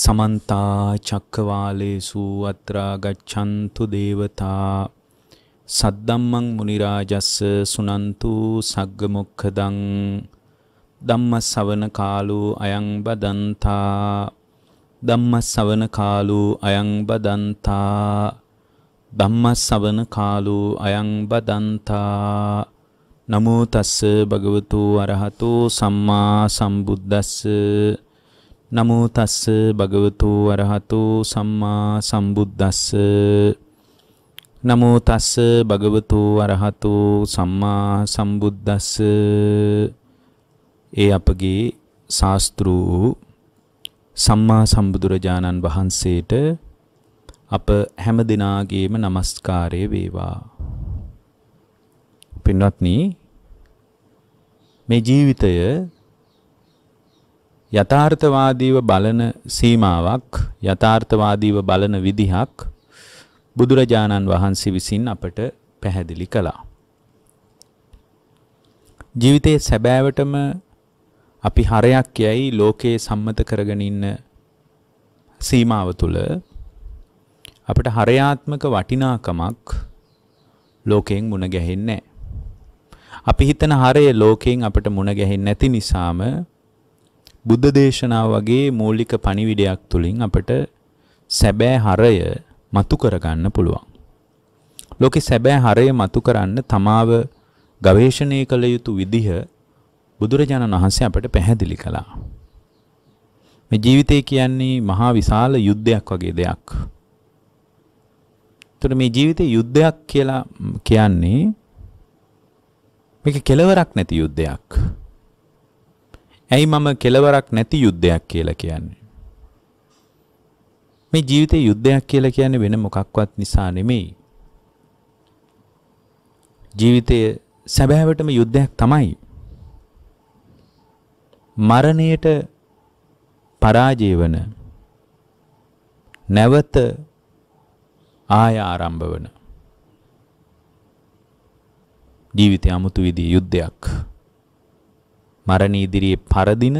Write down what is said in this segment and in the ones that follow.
සමන්තා චක්කවාලේසු අත්‍රා ගච්ඡන්තු දේවතා සද්දම්මං මුනි රාජස්ස සුනන්තු සග්ග මොක්ඛදං ධම්ම ශවන කාලෝ අයං බදන්තා ධම්ම ශවන කාලෝ අයං බදන්තා ධම්ම ශවන කාලෝ අයං බදන්තා නමෝ තස්ස භගවතු අරහතෝ සම්මා සම්බුද්දස්ස නමෝ තස්ස භගවතු වරහතු සම්මා සම්බුද්දස්ස නමෝ තස්ස භගවතු වරහතු සම්මා සම්බුද්දස්ස ඒ අපගේ ශාස්ත්‍රු සම්මා සම්බුදුරජාණන් වහන්සේට අප හැම දිනාගේම নমස්කාරය වේවා පින්වත්නි මේ ජීවිතය යථාර්ථවාදීව බලන සීමාවක් යථාර්ථවාදීව බලන විදිහක් බුදුරජාණන් වහන්සේ විසින් අපට පැහැදිලි කළා. ජීවිතයේ සැබෑවටම අපි හරයක් යයි ලෝකයේ සම්මත කරගෙන ඉන්න සීමාව තුළ අපට හරයාත්මක වටිනාකමක් ලෝකයෙන් මුණ ගැහෙන්නේ නැහැ. අපි හිතන හරය ලෝකයෙන් අපට මුණ ගැහෙන්නේ නැති නිසාම බුද්ධ දේශනාව වගේ මූලික පණිවිඩයක් තුලින් අපට සැබෑ හරය මතු කරගන්න පුළුවන්. ලෝකේ සැබෑ හරය මතු කරන්න තමාව ගවේෂණය කළ යුතු විදිහ බුදුරජාණන් වහන්සේ අපට පැහැදිලි කළා. මේ ජීවිතය කියන්නේ මහා විශාල යුද්ධයක් වගේ දෙයක්. එතකොට මේ ජීවිතේ යුද්ධයක් කියලා කියන්නේ මේක කෙලවරක් නැති යුද්ධයක්. ඇයි මම කෙලවරක් නැති යුද්ධයක් කියලා කියන්නේ? මේ ජීවිතේ යුද්ධයක් කියලා කියන්නේ වෙන මොකක්වත් නිසා නෙමෙයි. ජීවිතය සැබෑවටම යුද්ධයක් තමයි. මරණයට පරාජය වන නැවත ආය ආරම්භ වන ජීවිතය 아무තු විදිහේ යුද්ධයක් මරණ ඉදිරියේ පරදින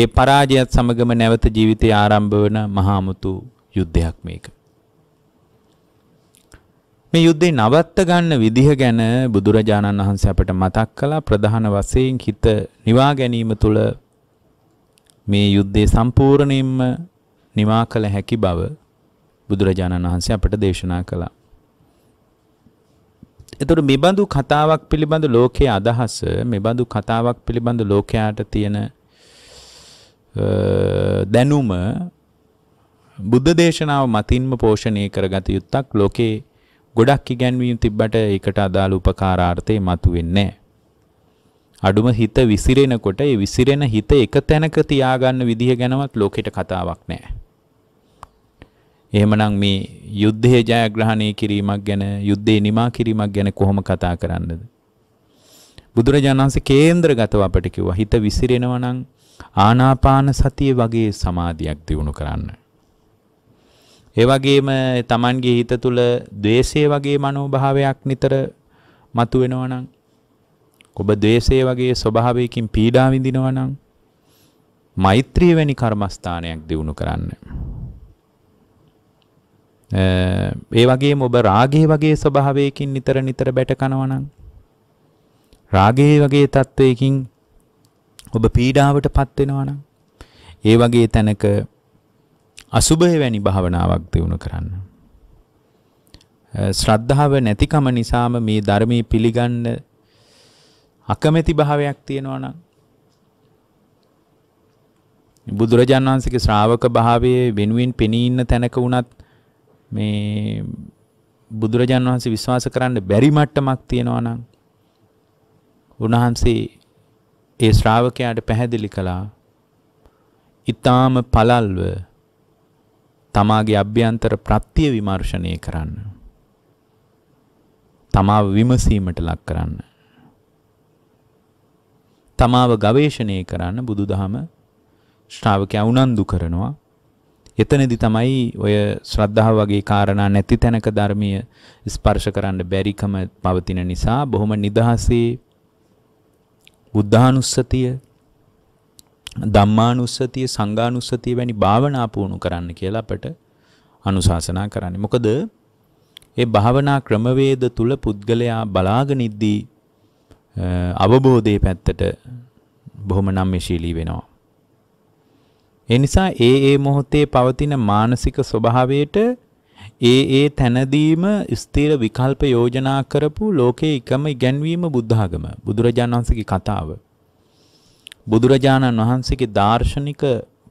ඒ පරාජයත් සමගම නැවත ජීවිතය ආරම්භ වන මහාමුතු යුද්ධයක් මේක. මේ යුද්ධේ නවත්ත ගන්න විදිහ ගැන බුදුරජාණන් වහන්සේ අපට මතක් කළා ප්‍රධාන වශයෙන් හිත නිවා ගැනීම තුළ මේ යුද්ධේ සම්පූර්ණයෙන්ම නිවා කළ හැකි බව බුදුරජාණන් වහන්සේ අපට දේශනා කළා. එතකොට මේ බඳු කතාවක් පිළිබඳ ලෝකයේ අදහස මේ බඳු කතාවක් පිළිබඳ ලෝකයාට තියෙන දැනුම බුද්ධ දේශනාව මතින්ම පෝෂණය කරගත යුත්තක් ලෝකේ ගොඩක් ඉගැන්වීම් තිබ්බට ඒකට අදාළ උපකාරාර්ථේ මතුවෙන්නේ අඩුම හිත විසිරෙනකොට ඒ විසිරෙන හිත එක තැනක තියාගන්න විදිහ ගැනවත් ලෝකෙට කතාවක් නැහැ. එහෙමනම් මේ යුද්ධය ජයග්‍රහණය කිරීමක් ගැන යුද්ධේ නිමා කිරීමක් ගැන කොහොම කතා කරන්නද? බුදුරජාණන් වහන්සේ කේන්ද්‍රගතව අපට කිව්වා හිත විසිරෙනවා නම් ආනාපාන සතිය වගේ සමාධියක් දිනු කරන්න. ඒ වගේම Tamanගේ හිත තුල द्वේෂය වගේ මනෝභාවයක් නිතර මතුවෙනවා නම් ඔබ ද්වේෂය වගේ ස්වභාවයකින් පීඩා විඳිනවා නම් මෛත්‍රිය වැනි කර්මස්ථානයක් දිනු කරන්න. ඒ වගේම ඔබ රාගයේ වගේ ස්වභාවයකින් නිතර නිතර බැට කරනවනම් රාගයේ වගේ තත්වයකින් ඔබ පීඩාවටපත් වෙනවනම් ඒ වගේ තැනක අසුභය වැනි භාවනාවක් දිනු කරන්න. ශ්‍රද්ධාව නැතිකම නිසාම මේ ධර්මයේ පිළිගන්න අකමැති භාවයක් තියෙනවා නම් බුදුරජාණන් වහන්සේගේ ශ්‍රාවක භාවයේ වෙනුවෙන් පෙනී ඉන්න තැනක වුණත් මේ බුදුරජාන් වහන්සේ විශ්වාස කරන්න බැරි මට්ටමක් තියෙනවා නම් උන්වහන්සේ ඒ ශ්‍රාවකයාට පැහැදිලි කළා ඊ타ම පළල්ව තමාගේ අභ්‍යන්තර ප්‍රත්‍ය විමර්ශනය කරන්න තමාව විමසීමට ලක් කරන්න තමාව ගවේෂණය කරන්න බුදුදහම ශ්‍රාවකයා උනන්දු කරනවා එතනදි තමයි ඔය ශ්‍රද්ධාව වගේ කාරණා නැති තැනක ධර්මීය ස්පර්ශ කරන්න බැරිකම පවතින නිසා බොහොම නිදහසේ බුද්ධානුස්සතිය ධම්මානුස්සතිය සංඝානුස්සතිය වැනි භාවනා පුහුණු කරන්න කියලා අපට අනුශාසනා කරන්නේ. මොකද ඒ භාවනා ක්‍රමවේද තුල පුද්ගලයා බලාගෙන ඉද්දී අවබෝධයේ පැත්තට බොහොම නම්‍යශීලී වෙනවා. එනිසා ඒ ඒ මොහොතේ පවතින මානසික ස්වභාවයට ඒ ඒ තැනදීම ස්ථීර විකල්ප යෝජනා කරපු ලෝකේ එකම ඉගැන්වීම බුද්ධාගම බුදුරජාණන් වහන්සේගේ කතාව බුදුරජාණන් වහන්සේගේ දාර්ශනික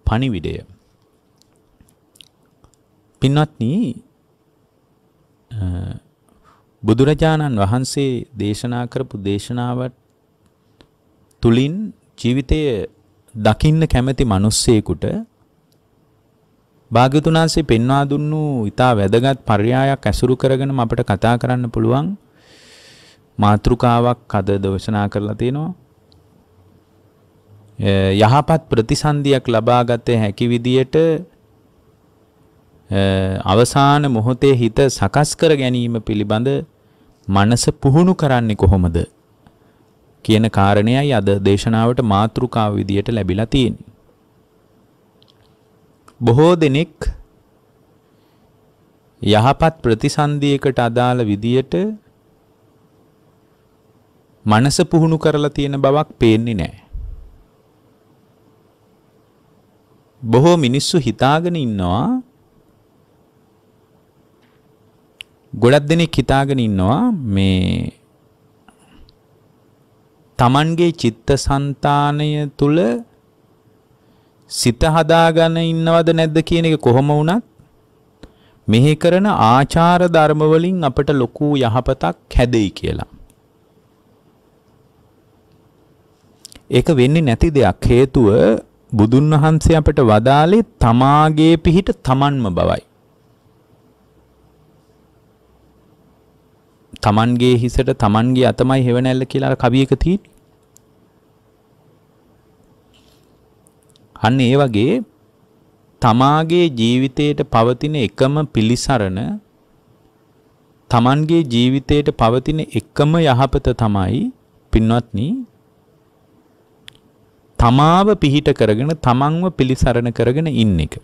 පණිවිඩය පින්වත්නි බුදුරජාණන් වහන්සේ දේශනා කරපු දේශනාවත් තුලින් ජීවිතයේ දකින්න කැමති මිනිස්සෙකුට භාග්‍යතුන් වහන්සේ පෙන්වා දුන්නු ඊට වැදගත් පර්යායක් ඇසුරු කරගෙනම අපිට කතා කරන්න පුළුවන් මාත්‍රිකාවක් අද දවසනා කරලා තිනවා යහපත් ප්‍රතිසන්දියක් ලබාගත හැකි විදියට අවසාන මොහොතේ හිත සකස් කර ගැනීම පිළිබඳ මනස පුහුණු කරන්නේ කොහොමද කියන කාරණයයි අද දේශනාවට මාතෘකාව විදියට ලැබිලා තියෙන්නේ. බොහෝ දෙනෙක් යහපත් ප්‍රතිසන්දියකට අදාළ විදියට මනස පුහුණු කරලා තියෙන බවක් පේන්නේ නැහැ. බොහෝ මිනිස්සු හිතාගෙන ඉන්නවා ගොඩක් දෙනෙක් හිතාගෙන ඉන්නවා මේ Tamanගේ චිත්තසංතානය තුල සිත හදාගෙන ඉන්නවද නැද්ද කියන එක කොහොම වුණත් මෙහි කරන ආචාර ධර්ම වලින් අපට ලොකු යහපතක් හැදෙයි කියලා. ඒක වෙන්නේ නැති දෙයක් හේතුව බුදුන් වහන්සේ අපට වදාලේ තමාගේ පිහිට තමන්ම බවයි. තමන්ගේ හිසට තමන්ගේ අතමයි හෙවණැල්ල කියලා කවියක තියෙන්නේ. අන්න ඒ වගේ තමාගේ ජීවිතයට පවතින එකම පිළිසරණ තමන්ගේ ජීවිතයට පවතින එකම යහපත තමයි පින්වත්නි තමාව පිහිට කරගෙන තමන්ව පිළිසරණ කරගෙන ඉන්න එක.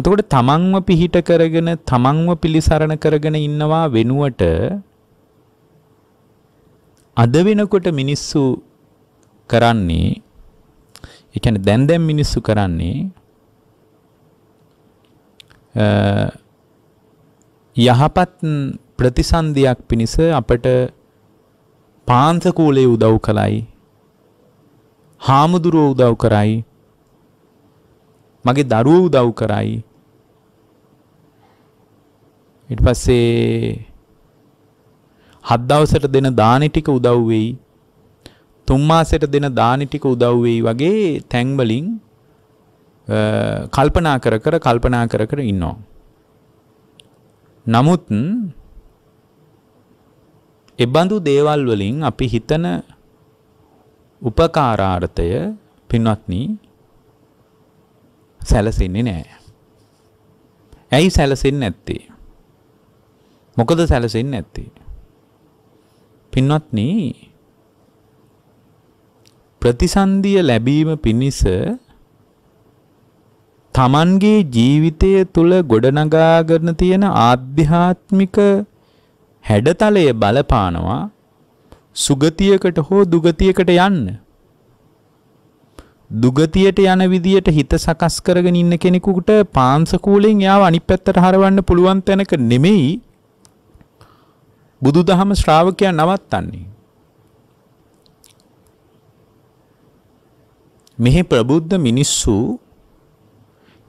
එතකොට තමන්ව පිහිට කරගෙන තමන්ව පිළිසරණ කරගෙන ඉන්නවා වෙනුවට අද වෙනකොට මිනිස්සු කරන්නේ ඒ කියන්නේ දැන් දැන් මිනිස්සු කරන්නේ යහපත් ප්‍රතිසන්දියක් පිණිස අපට පාන්සකූලයේ උදව් කළයි හාමුදුරුවෝ උදව් කරයි මගේ දරුවෝ උදව් කරයි. ඊට පස්සේ හත් දවසට දෙන දානි ටික උදව් වෙයි. තුන් මාසෙට දෙන දානි ටික උදව් වෙයි වගේ තැන් වලින් කල්පනා කර කර කල්පනා කර කර ඉන්නවා. නමුත් එබඳු දේවල් වලින් අපි හිතන උපකාරාර්ථය පින්වත්නි සැලසෙන්නේ නෑ. ඇයි සැලසෙන්නේ නැත්තේ? මොකද සැලසෙන්නේ නැත්තේ? පින්වත්නි ප්‍රතිසන්දිය ලැබීම පිණිස තමන්ගේ ජීවිතය තුළ ගොඩනගාගන්න තියෙන ආධ්‍යාත්මික හැඩතලය බලපානවා සුගතියකට හෝ දුගතියකට යන්න දුගතියට යන විදියට හිත සකස් කරගෙන ඉන්න කෙනෙකුට පාංශකූලෙන් යාව අනිත් පැත්තට හරවන්න පුළුවන් තැනක නෙමෙයි බුදුදහම ශ්‍රාවකයා නවත්තන්නේ. මෙහි ප්‍රබුද්ධ මිනිස්සු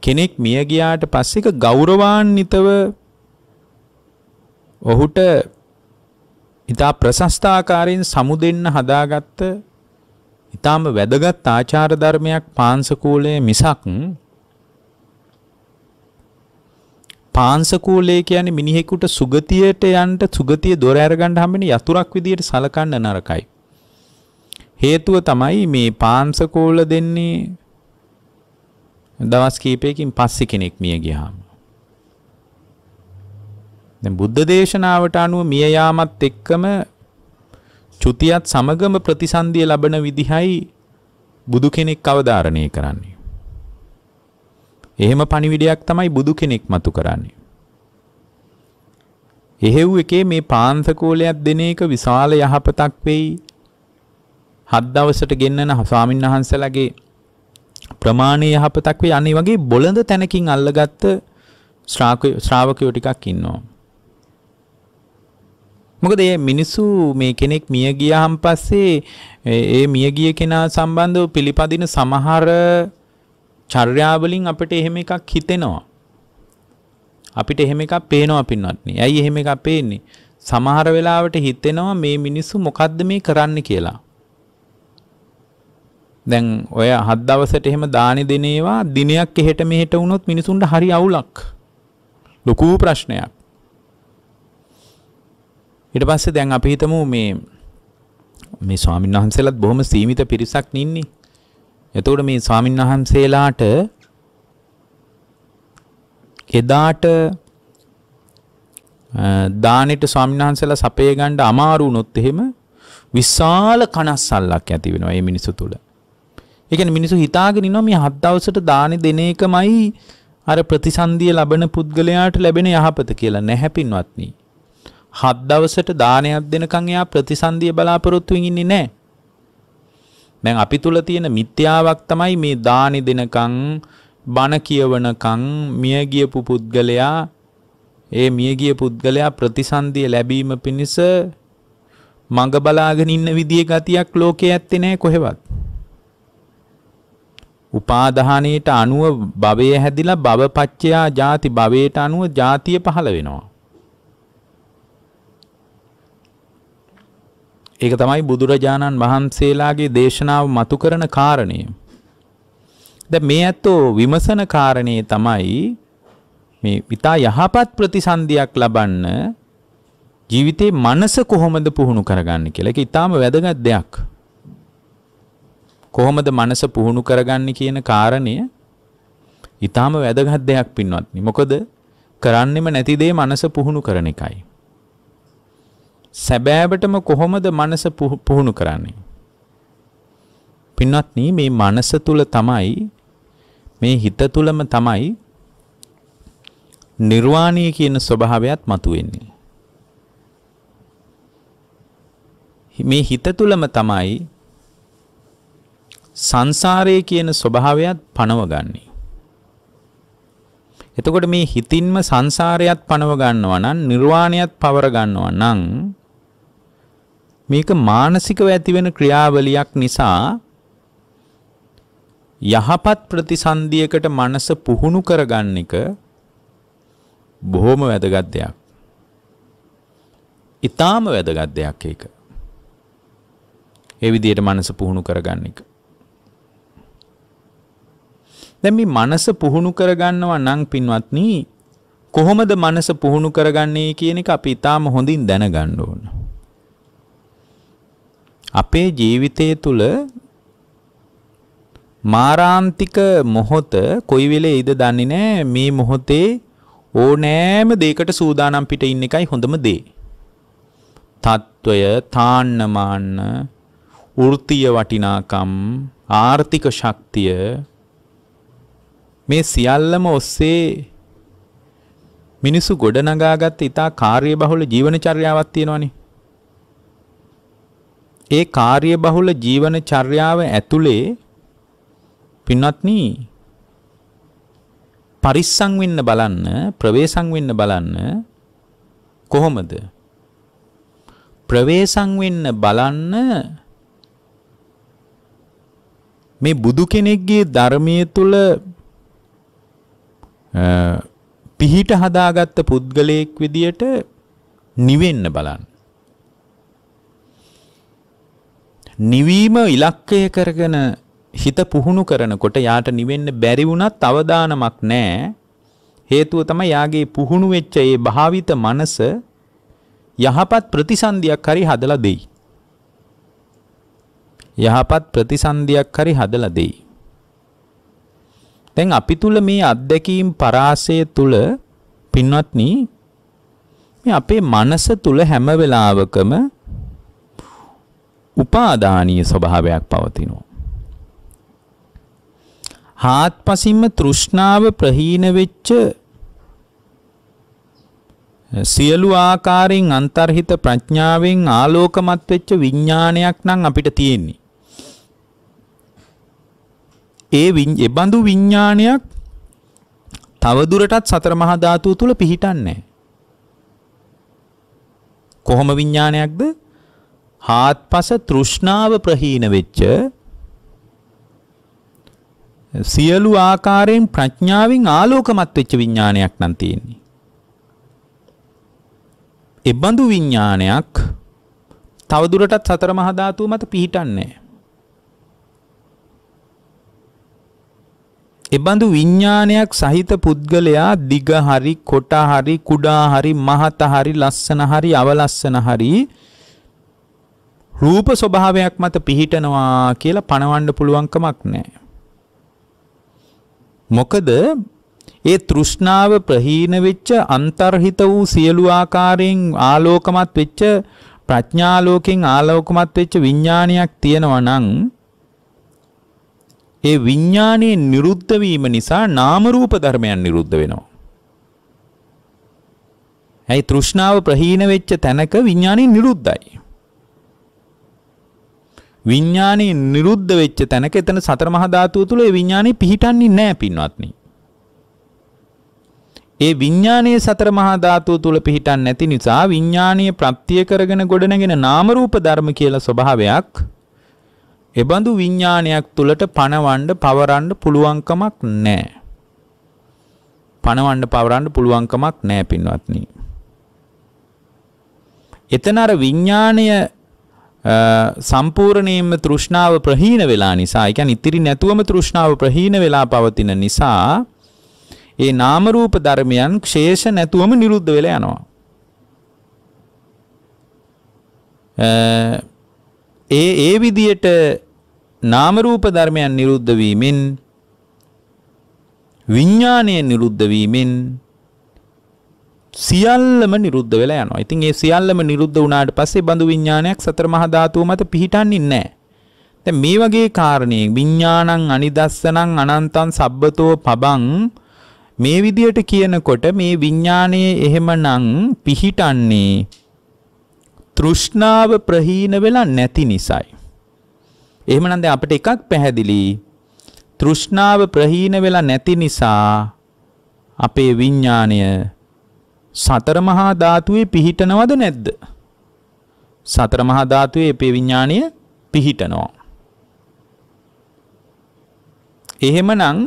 කෙනෙක් මිය ගියාට පස්සේ ගෞරවාන්විතව ඔහුට ඊට ප්‍රශස්ත ආකාරයෙන් සමුදෙන්න හදාගත්ත ඊටාම වැදගත් ආචාර ධර්මයක් පාංශකූලයේ මිසක් පාංශකූලයේ කියන්නේ මිනිහෙකුට සුගතියට යන්න සුගතිය දොර අරගන්න හැමෙන යතුරක් විදියට සලකන්න නරකයි. හේතුව තමයි මේ පාංශකූල දෙන්නේ දවස් කීපයකින් පස්සේ කෙනෙක් මිය ගියාම. දැන් බුද්ධ දේශනාවට අනුව මිය යාමත් එක්කම චුතියත් සමගම ප්‍රතිසන්දිය ලබන විදිහයි බුදු කෙනෙක් අවධාරණය කරන්නේ. එහෙම පණිවිඩයක් තමයි බුදු කෙනෙක් මතු කරන්නේ. එහෙව් එකේ මේ පාන්සකෝලයක් දෙන එක විශාල යහපතක් වෙයි. හත් දවසට ගෙන්නන ස්වාමින්වහන්සේලාගේ ප්‍රමාණය යහපතක් වේ අනේ වගේ බොළඳ තැනකින් අල්ලගත්ත ශ්‍රාවකයෝ ටිකක් ඉන්නවා. මොකද මේ මිනිස්සු මේ කෙනෙක් මිය ගියාන් පස්සේ ඒ මිය ගිය කෙනා සම්බන්ධව පිළිපදින සමහර චර්යාවලින් අපිට එහෙම එකක් හිතෙනවා. අපිට එහෙම එකක් පේනවා පින්වත්නි. ඇයි එහෙම එකක් පේන්නේ? සමහර වෙලාවට හිතෙනවා මේ මිනිස්සු මොකද්ද මේ කරන්න කියලා. දැන් ඔය හත් දවසට එහෙම දානි දෙනේවා දිනයක් එහෙට මෙහෙට වුණොත් මිනිසුන්ට හරි අවුලක්. ලොකු ප්‍රශ්නයක්. ඊට පස්සේ දැන් අපි හිතමු මේ මේ ස්වාමීන් වහන්සේලාත් බොහොම සීමිත පිරිසක් නින්නේ. එතකොට මේ ස්වාමීන් වහන්සේලාට එදාට දානෙට ස්වාමීන් වහන්සේලා සපය ගන්න අමාරු වුණොත් එහෙම විශාල කනස්සල්ලක් ඇති වෙනවා මේ මිනිසු තුල. ඒ කියන්නේ මිනිසු හිතාගෙන ඉනවා මේ හත් දවසට දානෙ දෙන එකමයි අර ප්‍රතිසන්දිය ලබන පුද්ගලයාට ලැබෙන යහපත කියලා නැහැ පින්වත්නි. හත් දවසට දානයක් දෙනකන් එයා ප්‍රතිසන්දිය බලාපොරොත්තු වෙන්නේ නැහැ. දැන් අපි තුල තියෙන මිත්‍යාවක් තමයි මේ දානි දෙනකන් බණ කියවනකන් මිය ගියපු පුද්ගලයා ඒ මිය ගිය පුද්ගලයා ප්‍රතිසන්දිය ලැබීම පිණිස මඟ බලාගෙන ඉන්න විදිය ගතියක් ලෝකේ ඇත්තේ නැහැ කොහෙවත්. උපාදානයේට අනුව භවය හැදිලා භවපච්චයා ಜಾති භවයට අනුව ಜಾතිය පහළ වෙනවා. ඒක තමයි බුදුරජාණන් වහන්සේලාගේ දේශනාව මතු කරන කාරණය. දැන් මේ ඇත්තෝ විමසන කාරණේ තමයි මේ විතා යහපත් ප්‍රතිසන්දියක් ලබන්න ජීවිතේ මනස කොහොමද පුහුණු කරගන්න කියලා. ඒක ඊටාම වැදගත් දෙයක්. කොහොමද මනස පුහුණු කරගන්නේ කියන කාරණය ඊටාම වැදගත් දෙයක් පින්වත්නි. මොකද කරන්නෙම නැති දේ මනස පුහුණු කරන එකයි. සැබෑවටම කොහොමද මනස පුහුණු කරන්නේ? පින්වත්නි මේ මනස තුල තමයි මේ හිත තුලම තමයි නිර්වාණය කියන ස්වභාවයත් මතුවෙන්නේ. මේ හිත තුලම තමයි සංසාරය කියන ස්වභාවයත් පනවගන්නේ. එතකොට මේ හිතින්ම සංසාරයත් පනව ගන්නවා නම් නිර්වාණයත් පවර ගන්නවා නම් මේක මානසිකව ඇතිවෙන ක්‍රියාවලියක් නිසා යහපත් ප්‍රතිසන්දියකට මනස පුහුණු කරගන්න එක බොහොම වැදගත් දෙයක්. ඊටාම වැදගත් දෙයක් ඒක. ඒ විදිහට මනස පුහුණු කරගන්න එක. දැන් මේ මනස පුහුණු කරගන්නවා නම් පින්වත්නි කොහොමද මනස පුහුණු කරගන්නේ කියන එක අපි ඊටාම හොඳින් දැනගන්න ඕනේ. අපේ ජීවිතය තුළ මාරාන්තික මොහොත කොයි වෙලේයිද දන්නේ නැහැ මේ මොහොතේ ඕනෑම දෙයකට සූදානම් පිට ඉන්න එකයි හොඳම දේ. තත්වය, තාන්නමාන්න, වෘත්තීය වටිනාකම්, ආර්ථික ශක්තිය මේ සියල්ලම ඔස්සේ මිනිසු ගොඩනගාගත් ඊට කාර්යබහුල ජීවනචර්යාවක් තියෙනවනේ. ඒ කාර්ය බහුල ජීවන චර්යාව ඇතුලේ පින්වත්නි පරිස්සම් වෙන්න බලන්න ප්‍රවේසම් වෙන්න බලන්න කොහොමද ප්‍රවේසම් වෙන්න බලන්න මේ බුදු කෙනෙක්ගේ ධර්මයේ තුල පිහිට හදාගත්ත පුද්ගලයෙක් විදියට නිවෙන්න බලන්න නිවීම ඉලක්කය කරගෙන හිත පුහුණු කරනකොට යාට නිවෙන්න බැරි වුණත් අවදානමක් නැහැ. හේතුව තමයි යාගේ පුහුණු වෙච්ච ඒ භාවිත මනස යහපත් ප්‍රතිසන්දියක් හරි හදලා දෙයි. යහපත් ප්‍රතිසන්දියක් හරි හදලා දෙයි. දැන් අපි තුල මේ අත්දැකීම් පරාසය තුල පින්වත්නි මේ අපේ මනස තුල හැම වෙලාවකම උපාදානීය ස්වභාවයක් පවතිනවා. හාත්පසින්ම තෘෂ්ණාව ප්‍රහීන වෙච්ච සියලු ආකාරයෙන් අන්තර්හිත ප්‍රඥාවෙන් ආලෝකමත් වෙච්ච විඥානයක් නම් අපිට තියෙන්නේ. ඒ එබඳු විඥානයක් තවදුරටත් සතර මහා ධාතුව තුල පිහිටන්නේ නැහැ. කොහොම විඥානයක්ද? හාත්පස තෘෂ්ණාව ප්‍රහීන වෙච්ච සියලු ආකාරයෙන් ප්‍රඥාවෙන් ආලෝකමත් වෙච්ච විඥානයක් නම් තියෙන්නේ. එබඳු විඥානයක් තවදුරටත් සතර මහා ධාතුව මත පිහිටන්නේ නැහැ. එබඳු විඥානයක් සහිත පුද්ගලයා දිග හරි කොට හරි කුඩා හරි මහත හරි ලස්සන හරි අවලස්සන හරි රූප ස්වභාවයක් මත පිහිටනවා කියලා පණවන්න පුළුවන්කමක් නැහැ. මොකද ඒ තෘෂ්ණාව ප්‍රහීන වෙච්ච අන්තර්හිත වූ සියලු ආකාරයෙන් ආලෝකමත් වෙච්ච ප්‍රඥාලෝකෙන් ආලෝකමත් වෙච්ච විඥානයක් තියෙනවා නම් ඒ විඥානයේ නිරුද්ධ වීම නිසා නාම රූප ධර්මයන් නිරුද්ධ වෙනවා. ඇයි තෘෂ්ණාව ප්‍රහීන වෙච්ච තැනක විඥානය නිරුද්ධයි. විඥානේ නිරුද්ධ වෙච්ච තැනක එතන සතර මහා ධාතුව තුල ඒ විඥානේ පිහිටන්නේ නැහැ පින්වත්නි. ඒ විඥානයේ සතර මහා ධාතුව තුල පිහිටන්නේ නැති නිසා විඥානීය ප්‍රත්‍ය කරගෙන ගොඩනගෙන නාම රූප ධර්ම කියලා ස්වභාවයක් එබඳු විඥානයක් තුලට පණවන්න පවරන්න පුළුවන්කමක් නැහැ. පණවන්න පවරන්න පුළුවන්කමක් නැහැ පින්වත්නි. එතන අර විඥානය සම්පූර්ණයෙන්ම තෘෂ්ණාව ප්‍රහීන වෙලා නිසා, ඒ කියන්නේ ඉතිරි නැතුවම තෘෂ්ණාව ප්‍රහීන වෙලා පවතින නිසා ඒ නාම රූප ධර්මයන් ක්ෂේෂ නැතුවම නිරුද්ධ වෙලා යනවා. ඒ ඒ විදියට නාම රූප ධර්මයන් නිරුද්ධ වීමෙන් විඥානය නිරුද්ධ වීමෙන් සියල්ලම නිරුද්ධ වෙලා යනවා. ඉතින් ඒ සියල්ලම නිරුද්ධ වුණාට පස්සේ බඳු විඥානයක් සතර මහා ධාතුව මත පිහිටන්නේ නැහැ. දැන් මේ වගේ කාරණේ විඥානං අනිදස්සනං අනන්තං සබ්බතෝ පබං මේ විදියට කියනකොට මේ විඥානයේ එහෙමනම් පිහිටන්නේ තෘෂ්ණාව ප්‍රහීන වෙලා නැති නිසායි. එහෙමනම් දැන් අපිට එකක් පැහැදිලි. තෘෂ්ණාව ප්‍රහීන වෙලා නැති නිසා අපේ විඥාණය සතර මහා ධාතුවේ පිහිටනවද නැද්ද? සතර මහා ධාතුවේ අපේ විඥාණය පිහිටනවා. එහෙමනම්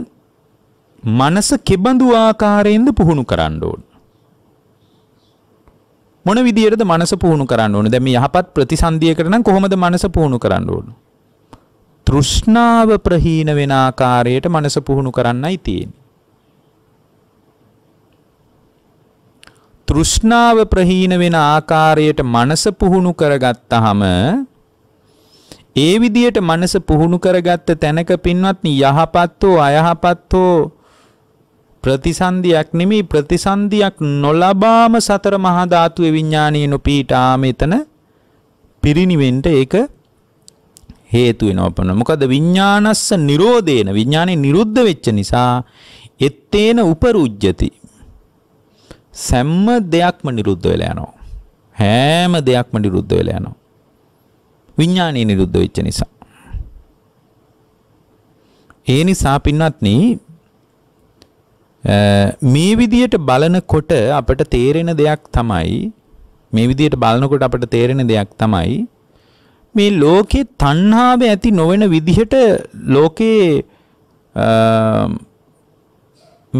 මනස කෙබඳු ආකාරයෙන්ද පුහුණු කරන්න ඕන? මොන විදියටද මනස පුහුණු කරන්න ඕන? දැන් මේ යහපත් ප්‍රතිසන්දියකට නම් කොහොමද මනස පුහුණු කරන්න ඕන? තෘෂ්ණාව ප්‍රහීන වෙන ආකාරයට මනස පුහුණු කරන්නයි තියෙන්නේ. තෘෂ්ණාව ප්‍රහීන වෙන ආකාරයට මනස පුහුණු කරගත්තාම ඒ විදියට මනස පුහුණු කරගත්ත තැනක පින්වත්නි යහපත් හෝ අයහපත් හෝ ප්‍රතිසන්දියක් නෙමෙයි ප්‍රතිසන්දියක් නොලබාම සතර මහා ධාතුවේ විඥානීය නොපීඨා මෙතන පිරිණිවෙන්න ඒක හේතු වෙනවා පන මොකද විඥානස්ස නිරෝධේන විඥානේ නිරුද්ධ වෙච්ච නිසා එත්තේන උපරුජ්ජති සැම්ම දෙයක්ම නිරුද්ධ වෙලා යනවා. හැම දෙයක්ම නිරුද්ධ වෙලා යනවා. විඥානය නිරුද්ධ වෙච්ච නිසා. ඒ නිසා පින්වත්නි මේ විදියට බලනකොට අපට තේරෙන දෙයක් තමයි මේ විදියට බලනකොට අපට තේරෙන දෙයක් තමයි මේ ලෝකේ තණ්හාව ඇති නොවන විදිහට ලෝකේ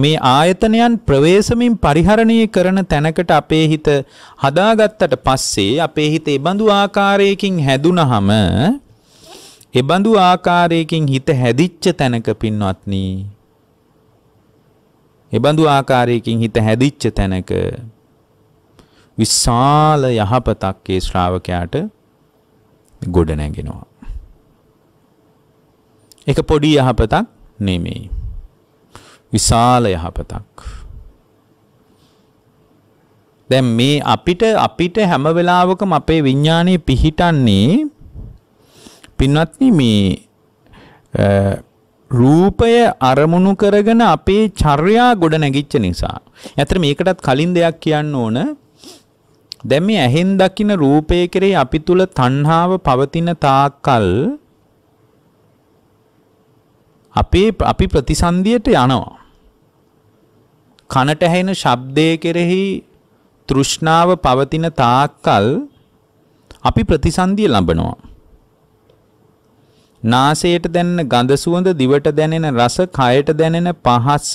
මේ ආයතනයන් ප්‍රවේශමින් පරිහරණය කරන තැනකට අපේ හිත හදාගත්තට පස්සේ අපේ හිත ඒබඳු ආකාරයකින් හැදුනහම ඒබඳු ආකාරයකින් හිත හැදිච්ච තැනක පින්වත්නි ඒබඳු ආකාරයකින් හිත හැදිච්ච තැනක විශාල යහපතක් ඒ ශ්‍රාවකයාට ගොඩ නැගෙනවා. ඒක පොඩි යහපතක් නෙමෙයි. විශාල යහපතක්. දැන් මේ අපිට අපිට හැම වෙලාවකම අපේ විඥානයේ පිහිටන්නේ පින්වත්නි මේ රූපය අරමුණු කරගෙන අපේ චර්යා ගොඩ නැගිච්ච නිසා. ඇත්තට මේකටත් කලින් දෙයක් කියන්න ඕන. දැන් මේ ඇහෙන් දකින රූපය කෙරෙහි අපි තුල තණ්හාව පවතින තාක්කල් අපේ අපි ප්‍රතිසන්දියට යනවා. කනට ඇහෙන ශබ්දය කෙරෙහි තෘෂ්ණාව පවතින තාක්කල් අපි ප්‍රතිසන්දිය ලබනවා. නාසයට දැනෙන ගඳ සුවඳ දිවට දැනෙන රස කයට දැනෙන පහස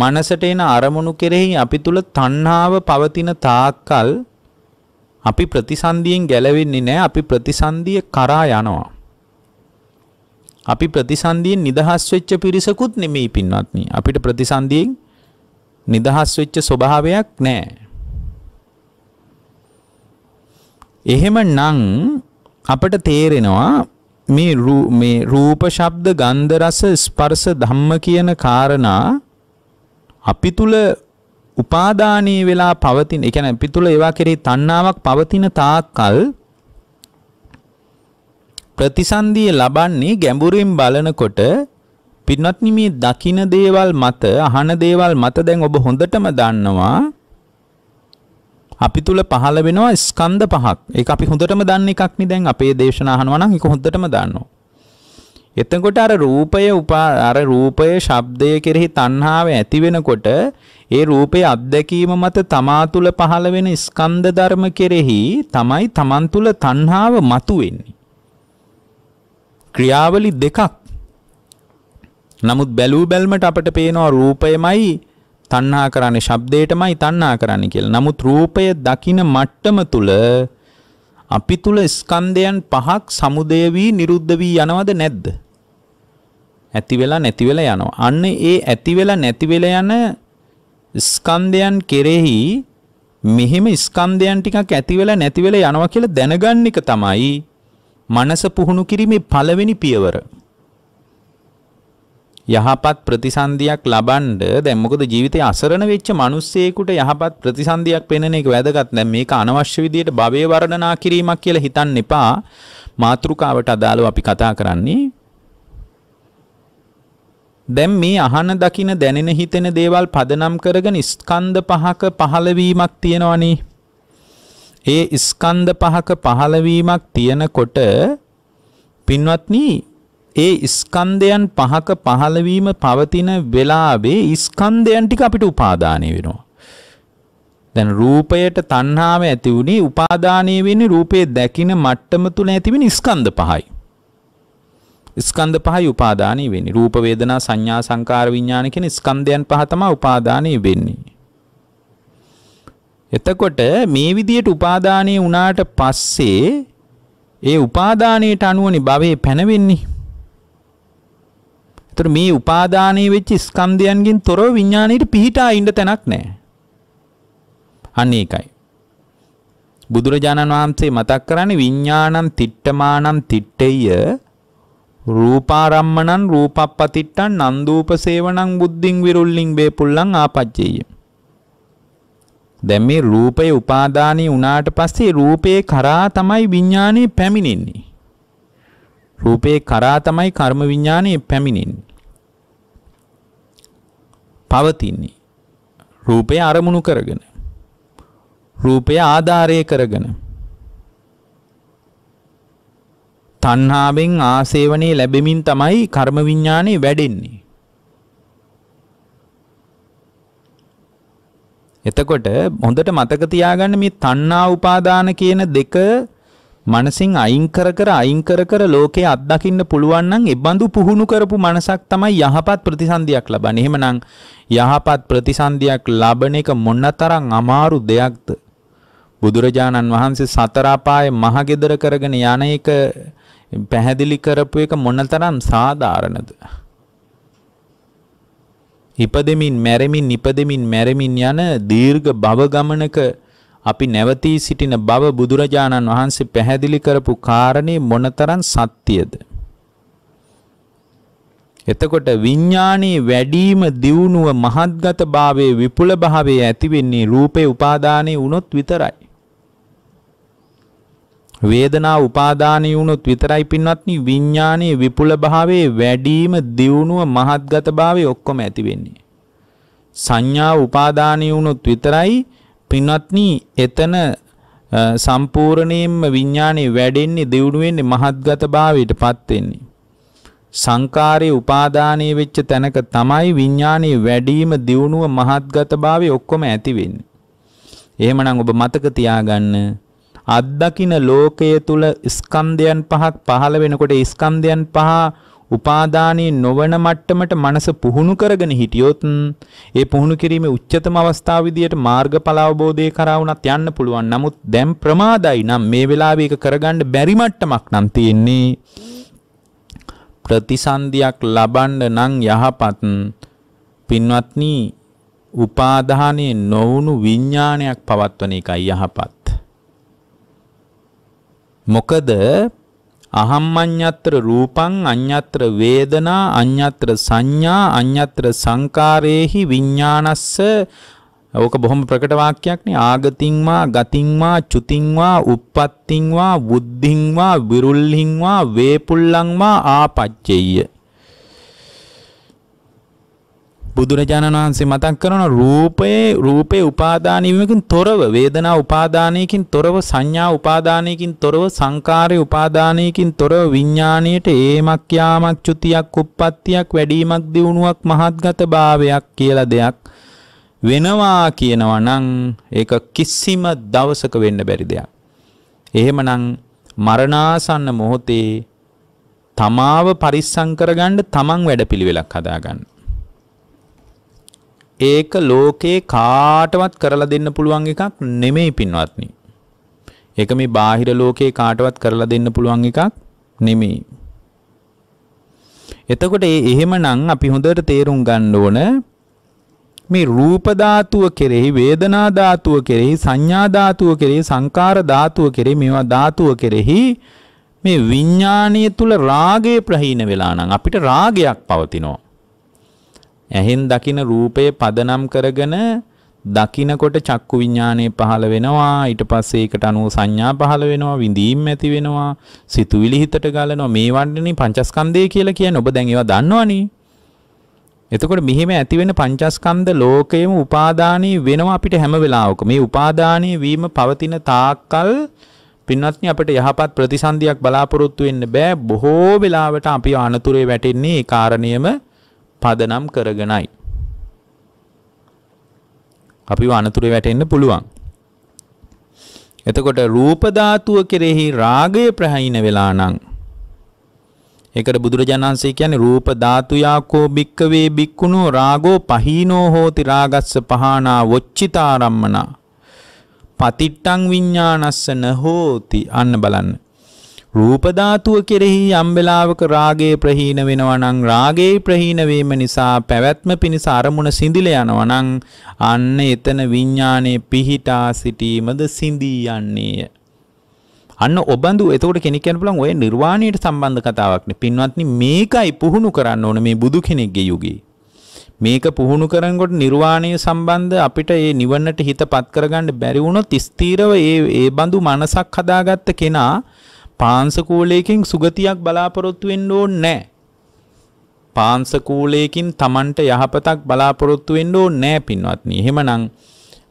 මනසට එන අරමුණු කෙරෙහි අපි තුල තණ්හාව පවතින තාක්කල් අපි ප්‍රතිසන්දියෙන් ගැලවෙන්නේ නැහැ අපි ප්‍රතිසන්දිය කරා යනවා අපි ප්‍රතිසන්දියෙන් නිදහස් වෙච්ච පිරිසකුත් නෙමෙයි පින්වත්නි. අපිට ප්‍රතිසන්දියෙන් නිදහස් වෙච්ච ස්වභාවයක් නැහැ. එහෙමනම් අපට තේරෙනවා මේ මේ රූප ශබ්ද ගන්ධ රස ස්පර්ශ ධම්ම කියන காரணා අපි තුල උපාදානීය වෙලා පවතින ඒ කියන්නේ අපි තුල ඒවා කෙරෙහි තණ්හාවක් පවතින තාක්කල් ප්‍රතිසන්දිය ලබන්නේ ගැඹුරින් බලනකොට පින්වත්නි මේ දකින දේවල් මත අහන දේවල් මත දැන් ඔබ හොඳටම දන්නවා අපි තුල පහළ වෙනවා ස්කන්ධ පහක්. ඒක අපි හොඳටම දන්න එකක් නේ දැන් අපේ දේශනා අහනවා නම් ඒක හොඳටම දන්නවා. එතකොට අර රූපය උපා අර රූපය ශබ්දය කෙරෙහි තණ්හාව ඇති වෙනකොට ඒ රූපයේ අත්දැකීම මත තමා තුල පහළ වෙන ස්කන්ධ ධර්ම කෙරෙහි තමයි තමන් තුල තණ්හාව මතුවෙන්නේ. ක්‍රියාවලි දෙකක්. නමුත් බැලූ බැල්මට අපට පේනවා රූපයමයි තණ්හා කරන්නේ ශබ්දයටමයි තණ්හා කරන්නේ කියලා. නමුත් රූපය දකින මට්ටම තුල අපි තුල ස්කන්ධයන් පහක් සමුදය වී නිරුද්ධ වී යනවද නැද්ද? ඇති වෙලා නැති වෙලා යනවා. අන්න ඒ ඇති වෙලා නැති වෙලා යන ස්කන්ධයන් කෙරෙහි මෙහෙම ස්කන්ධයන් ටිකක් ඇති වෙලා නැති වෙලා යනවා කියලා දැනගන්න එක තමයි මනස පුහුණු කිරීමේ පළවෙනි පියවර. යහපත් ප්‍රතිසන්දියක් ලබන්න දැන් මොකද ජීවිතේ අසරණ වෙච්ච මිනිස්සෙකුට යහපත් ප්‍රතිසන්දියක් පෙන්වන එක වැදගත්. දැන් මේක අනවශ්‍ය විදියට භවයේ වර්ණනා කිරීමක් කියලා හිතන්න එපා. මාතෘකාවට අදාළව අපි කතා කරන්නේ. දැන් මේ අහන දකින දැනෙන හිතෙන දේවල් පදනම් කරගෙන ස්කන්ධ පහක පහළවීමක් තියෙනවනේ. ඒ ස්කන්ධ පහක පහළවීමක් තියෙනකොට පින්වත්නි ඒ ස්කන්ධයන් පහක පහළවීම පවතින වෙලාවේ ස්කන්ධයන් ටික අපිට උපාදානය වෙනවා. දැන් රූපයට තණ්හාව ඇති වුණේ උපාදානය වෙන්නේ රූපේ දැකින මට්ටම තුල ඇතිවෙන ස්කන්ධ පහයි. ස්කන්ධ පහයි උපාදානය වෙන්නේ. රූප වේදනා සංඥා සංකාර විඥාන කියන ස්කන්ධයන් පහ තමයි උපාදානය වෙන්නේ. එතකොට මේ විදියට උපාදානය වුණාට පස්සේ ඒ උපාදානයට අනුවනි භවයේ පැනවෙන්නේ. එතකොට මේ උපාදානයේ වෙච්ච ස්කන්ධයන්ගෙන් තොරව විඥාණයට පිහිටා ඉන්න තැනක් නැහැ. අන්න ඒකයි. බුදුරජාණන් වහන්සේ මතක් කරන්නේ විඥාණං තිට්ඨමාණං තිට්ඨේය රූපාරම්මණං රූපප්පතිට්ඨං නන්දූපසේවණං බුද්ධිං විරුල්ලිං වේපුල්ලං ආපජ්ජේය. දැන් මේ රූපය උපාදානී වුණාට පස්සේ රූපේ කරා තමයි විඥානේ පැමිණෙන්නේ. රූපේ කරා තමයි කර්ම විඥානේ පැමිණෙන්නේ. පවතින්නේ. රූපය අරමුණු කරගෙන. රූපය ආධාරය කරගෙන. තණ්හාවෙන් ආසේවණේ ලැබෙමින් තමයි කර්ම විඥානේ වැඩෙන්නේ. එතකොට හොඳට මතක තියාගන්න මේ තණ්හා උපාදාන කියන දෙක මනසින් අයින් කර කර අයින් කර කර ලෝකේ අත්දකින්න පුළුවන් නම් ඒ බඳු පුහුණු කරපු මනසක් තමයි යහපත් ප්‍රතිසන්දියක් ලබන්නේ. එහෙමනම් යහපත් ප්‍රතිසන්දියක් ලබන එක මොනතරම් අමාරු දෙයක්ද? බුදුරජාණන් වහන්සේ සතර අපායේ මහගෙදර කරගෙන යන එක පැහැදිලි කරපු එක මොනතරම් සාධාරණද? ඉපදෙමින් මැරෙමින් නිපදෙමින් මැරෙමින් යන දීර්ඝ භව ගමනක අපි නැවතී සිටින බව බුදුරජාණන් වහන්සේ පැහැදිලි කරපු කාරණේ මොනතරම් සත්‍යද? එතකොට විඥානයේ වැඩිම දියුණුව මහත්ගත භාවයේ විපුල භාවයේ ඇති වෙන්නේ රූපේ උපාදානේ වුණොත් විතරයි. වේදනාව උපාදානී වුණොත් විතරයි පින්වත්නි විඥානයේ විපුල භාවයේ වැඩිම දියුණුව මහත්ගත භාවයේ ඔක්කොම ඇති වෙන්නේ. සංඥාව උපාදානී වුණොත් විතරයි පින්වත්නි එතන සම්පූර්ණයෙන්ම විඥානේ වැඩෙන්නේ දියුණු වෙන්නේ මහත්ගත භාවයටපත් වෙන්නේ. සංකාරයේ උපාදානයේ වෙච්ච තැනක තමයි විඥානේ වැඩිම දියුණුව මහත්ගත භාවය ඔක්කොම ඇති වෙන්නේ. එහෙමනම් ඔබ මතක තියාගන්න අත්දකින ලෝකය තුල ස්කන්ධයන් පහක් පහළ වෙනකොට ස්කන්ධයන් පහ උපාදානී නොවන මට්ටමට මනස පුහුණු කරගෙන හිටියොත් ඒ පුහුණු කිරීමේ උච්චතම අවස්ථාව විදියට මාර්ගඵල අවබෝධය කරා වුණත් යන්න පුළුවන්. නමුත් දැන් ප්‍රමාදයි නම් මේ වෙලාවේ ඒක කරගන්න බැරි මට්ටමක් නම් තියෙන්නේ. ප්‍රතිසන්දියක් ලබන්න නම් යහපත් පින්වත්නි උපාදානයේ නොවුණු විඥානයක් පවත්වන එකයි යහපත්. මොකද අහම්මඤ්ඤත්‍ර රූපං අඤ්ඤත්‍ර වේදනා අඤ්ඤත්‍ර සංඥා අඤ්ඤත්‍ර සංකාරේහි විඥානස්ස ඕක බොහොම ප්‍රකට වාක්‍යයක්නේ ආගතින්වා ගතින්වා චුතින්වා uppattinවා බුද්ධින්වා විරුල්හින්වා වේපුල්ලංවා ආපච්චෙය්‍ය බුදුරජාණන් වහන්සේ මතක් කරන රූපයේ රූපේ උපාදානීමකින් තොරව වේදනා උපාදානයකින් තොරව සංඥා උපාදානයකින් තොරව සංකාරය උපාදානයකින් තොරව විඥාණයට ඒමක් යාමක් චුතියක් උප්පත්තියක් වැඩිමක් දියුණුවක් මහත්ගත භාවයක් කියලා දෙයක් වෙනවා කියනවා නම් ඒක කිසිම දවසක වෙන්න බැරි දෙයක්. එහෙමනම් මරණාසන්න මොහොතේ තමාව පරිස්සම් කරගන්න තමන් වැඩපිළිවෙලක් හදාගන්න. ඒක ලෝකේ කාටවත් කරලා දෙන්න පුළුවන් එකක් නෙමෙයි පින්වත්නි. ඒක මේ බාහිර ලෝකේ කාටවත් කරලා දෙන්න පුළුවන් එකක් නෙමෙයි. එතකොට ඒ එහෙමනම් අපි හොඳට තේරුම් ගන්න ඕන මේ රූප ධාතුව කෙරෙහි වේදනා ධාතුව කෙරෙහි සංඥා ධාතුව කෙරෙහි සංකාර ධාතුව කෙරෙහි මේවා ධාතුව කෙරෙහි මේ විඥානීය තුල රාගය ප්‍රහීන වෙලා නම් අපිට රාගයක් පවතිනවා ඇහෙන් දකින රූපය පදනම් කරගෙන දකිනකොට චක්කු විඥානය පහළ වෙනවා ඊට පස්සේ ඒකට අනුව සංඥා පහළ වෙනවා විඳීම් ඇති වෙනවා සිතුවිලි හිතට ගලනවා මේ වන්නේ පංචස්කන්ධය කියලා කියන්නේ ඔබ දැන් ඒවා දන්නවනේ එතකොට මෙහිම ඇති වෙන පංචස්කන්ධ ලෝකයේම උපාදානී වෙනවා අපිට හැම වෙලාවක මේ උපාදානී වීම පවතින තාක්කල් පින්වත්නි අපිට යහපත් ප්‍රතිසන්දියක් බලාපොරොත්තු වෙන්න බෑ බොහෝ වෙලාවට අපි අනතුරේ වැටෙන්නේ ඒ කාරණියම පදනම් කරගෙනයි. අපිව අනතුරේ වැටෙන්න පුළුවන්. එතකොට රූප ධාතුව කෙරෙහි රාගය ප්‍රහීන වෙලා නම් ඒකට බුදුරජාණන්සේ කියන්නේ රූප ධාතු යාකෝ බික්කවේ බික්කුණෝ රාගෝ පහීනෝ හෝති රාගස්ස පහානා වොච්චිතාරම්මනා පතිට්ටං විඤ්ඤාණස්ස නහෝති අන්න බලන්න රූප ධාතුව කෙරෙහි යම් වෙලාවක රාගය ප්‍රහීන වෙනවා නම් රාගේ ප්‍රහීන වීම නිසා පැවැත්ම පිණිස අරමුණ සිඳිල යනවා නම් අන්න එතන විඥානයේ පිහිටා සිටීමද සිඳී යන්නේය. අන්න ඔබඳු එතකොට කෙනෙක් කියන්න පුළුවන් ඔය නිර්වාණයට සම්බන්ධ කතාවක් නේ. පින්වත්නි මේකයි පුහුණු කරන්න ඕනේ මේ බුදු කෙනෙක්ගේ යුගයේ. මේක පුහුණු කරනකොට නිර්වාණය සම්බන්ධ අපිට ඒ නිවන්නට හිතපත් කරගන්න බැරි වුණොත් ස්ථීරව ඒ ඒ බඳු මනසක් හදාගත්ත කෙනා පාංශකූලයකින් සුගතියක් බලාපොරොත්තු වෙන්න ඕනේ නැහැ. පාංශකූලයකින් Tamanට යහපතක් බලාපොරොත්තු වෙන්න ඕනේ නැහැ පින්වත්නි. එහෙමනම්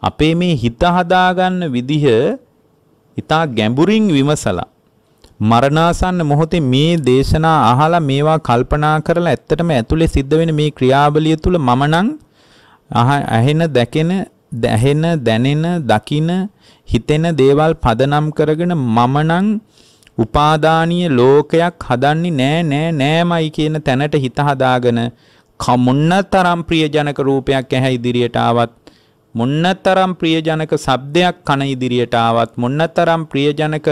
අපේ මේ හිත හදාගන්න විදිහ ඊටා ගැඹුරින් විමසලා මරණාසන්න මොහොතේ මේ දේශනා අහලා මේවා කල්පනා කරලා ඇත්තටම ඇතුලේ සිද්ධ වෙන මේ ක්‍රියාවලිය තුල මම නම් ඇහෙන දැකෙන ඇහෙන දැනෙන දකින හිතෙන දේවල් පදනම් කරගෙන මම නම් උපාදානීය ලෝකයක් හදන්නේ නෑ නෑ නෑමයි කියන තැනට හිත හදාගෙන මොන්නතරම් ප්‍රියජනක රූපයක් ඇහැ ඉදිරියට ආවත් මොන්නතරම් ප්‍රියජනක ශබ්දයක් කන ඉදිරියට ආවත් මොන්නතරම් ප්‍රියජනක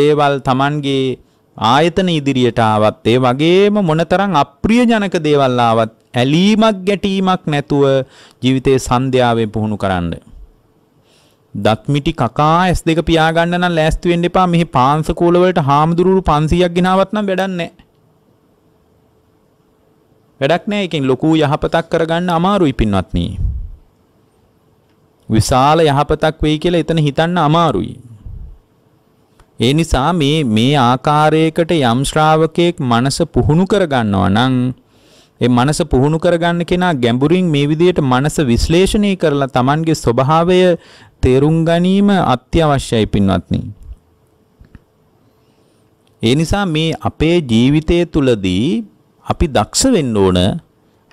දේවල් Tamanගේ ආයතන ඉදිරියට ආවත් ඒ වගේම මොනතරම් අප්‍රියජනක දේවල් ආවත් ඇලීමක් ගැටීමක් නැතුව ජීවිතේ සන්ධ්‍යාවේ පුහුණු කරන්නේ දත්මිටි කකා ඇස් දෙක පියාගන්න නම් ලෑස්ති වෙන්න එපා. මෙහි පාංශකූල වලට හාමුදුරුවෝ 500ක් ගෙනාවත් නම් වැඩක් නැහැ. වැඩක් නැහැ. එකෙන් ලොකු යහපතක් කරගන්න අමාරුයි පින්වත්නි. විශාල යහපතක් වෙයි කියලා එතන හිතන්න අමාරුයි. ඒ නිසා මේ මේ ආකාරයකට යම් ශ්‍රාවකෙක් මනස පුහුණු කරගන්නවා නම් ඒ මනස පුහුණු කරගන්න කෙනා ගැඹුරින් මේ විදිහට මනස විශ්ලේෂණය කරලා Tamanගේ ස්වභාවය තේරුම් ගැනීම අත්‍යවශ්‍යයි පින්වත්නි. ඒ නිසා මේ අපේ ජීවිතය තුලදී අපි දක්ෂ වෙන්න ඕන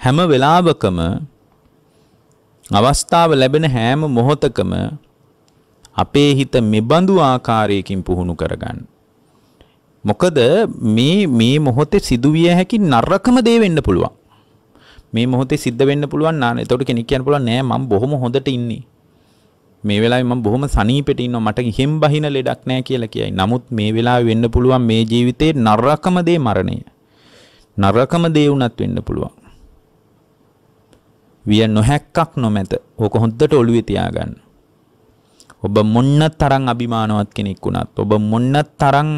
හැම වෙලාවකම අවස්ථාව ලැබෙන හැම මොහොතකම අපේ හිත මෙබඳු ආකාරයකින් පුහුණු කරගන්න. මොකද මේ මේ මොහොතේ සිදුවිය හැකි නරකම දේ වෙන්න පුළුවන්. මේ මොහොතේ සිද්ධ වෙන්න පුළුවන් නාන. එතකොට කෙනෙක් කියන්න පුළුවන් නෑ මම බොහොම හොඳට ඉන්නේ. මේ වෙලාවේ මම බොහොම සනීපෙට ඉන්නවා මට ගෙහෙම් බහින ලෙඩක් නැහැ කියලා කියයි. නමුත් මේ වෙලාවේ වෙන්න පුළුවන් මේ ජීවිතේ නරකම දේ මරණය. නරකම දේ වුණත් වෙන්න පුළුවන්. විය නොහැක්කක් නොමැත. ඕක හොද්දට ඔළුවේ තියාගන්න. ඔබ මොන්න තරම් අභිමානවත් කෙනෙක් වුණත්, ඔබ මොන්න තරම්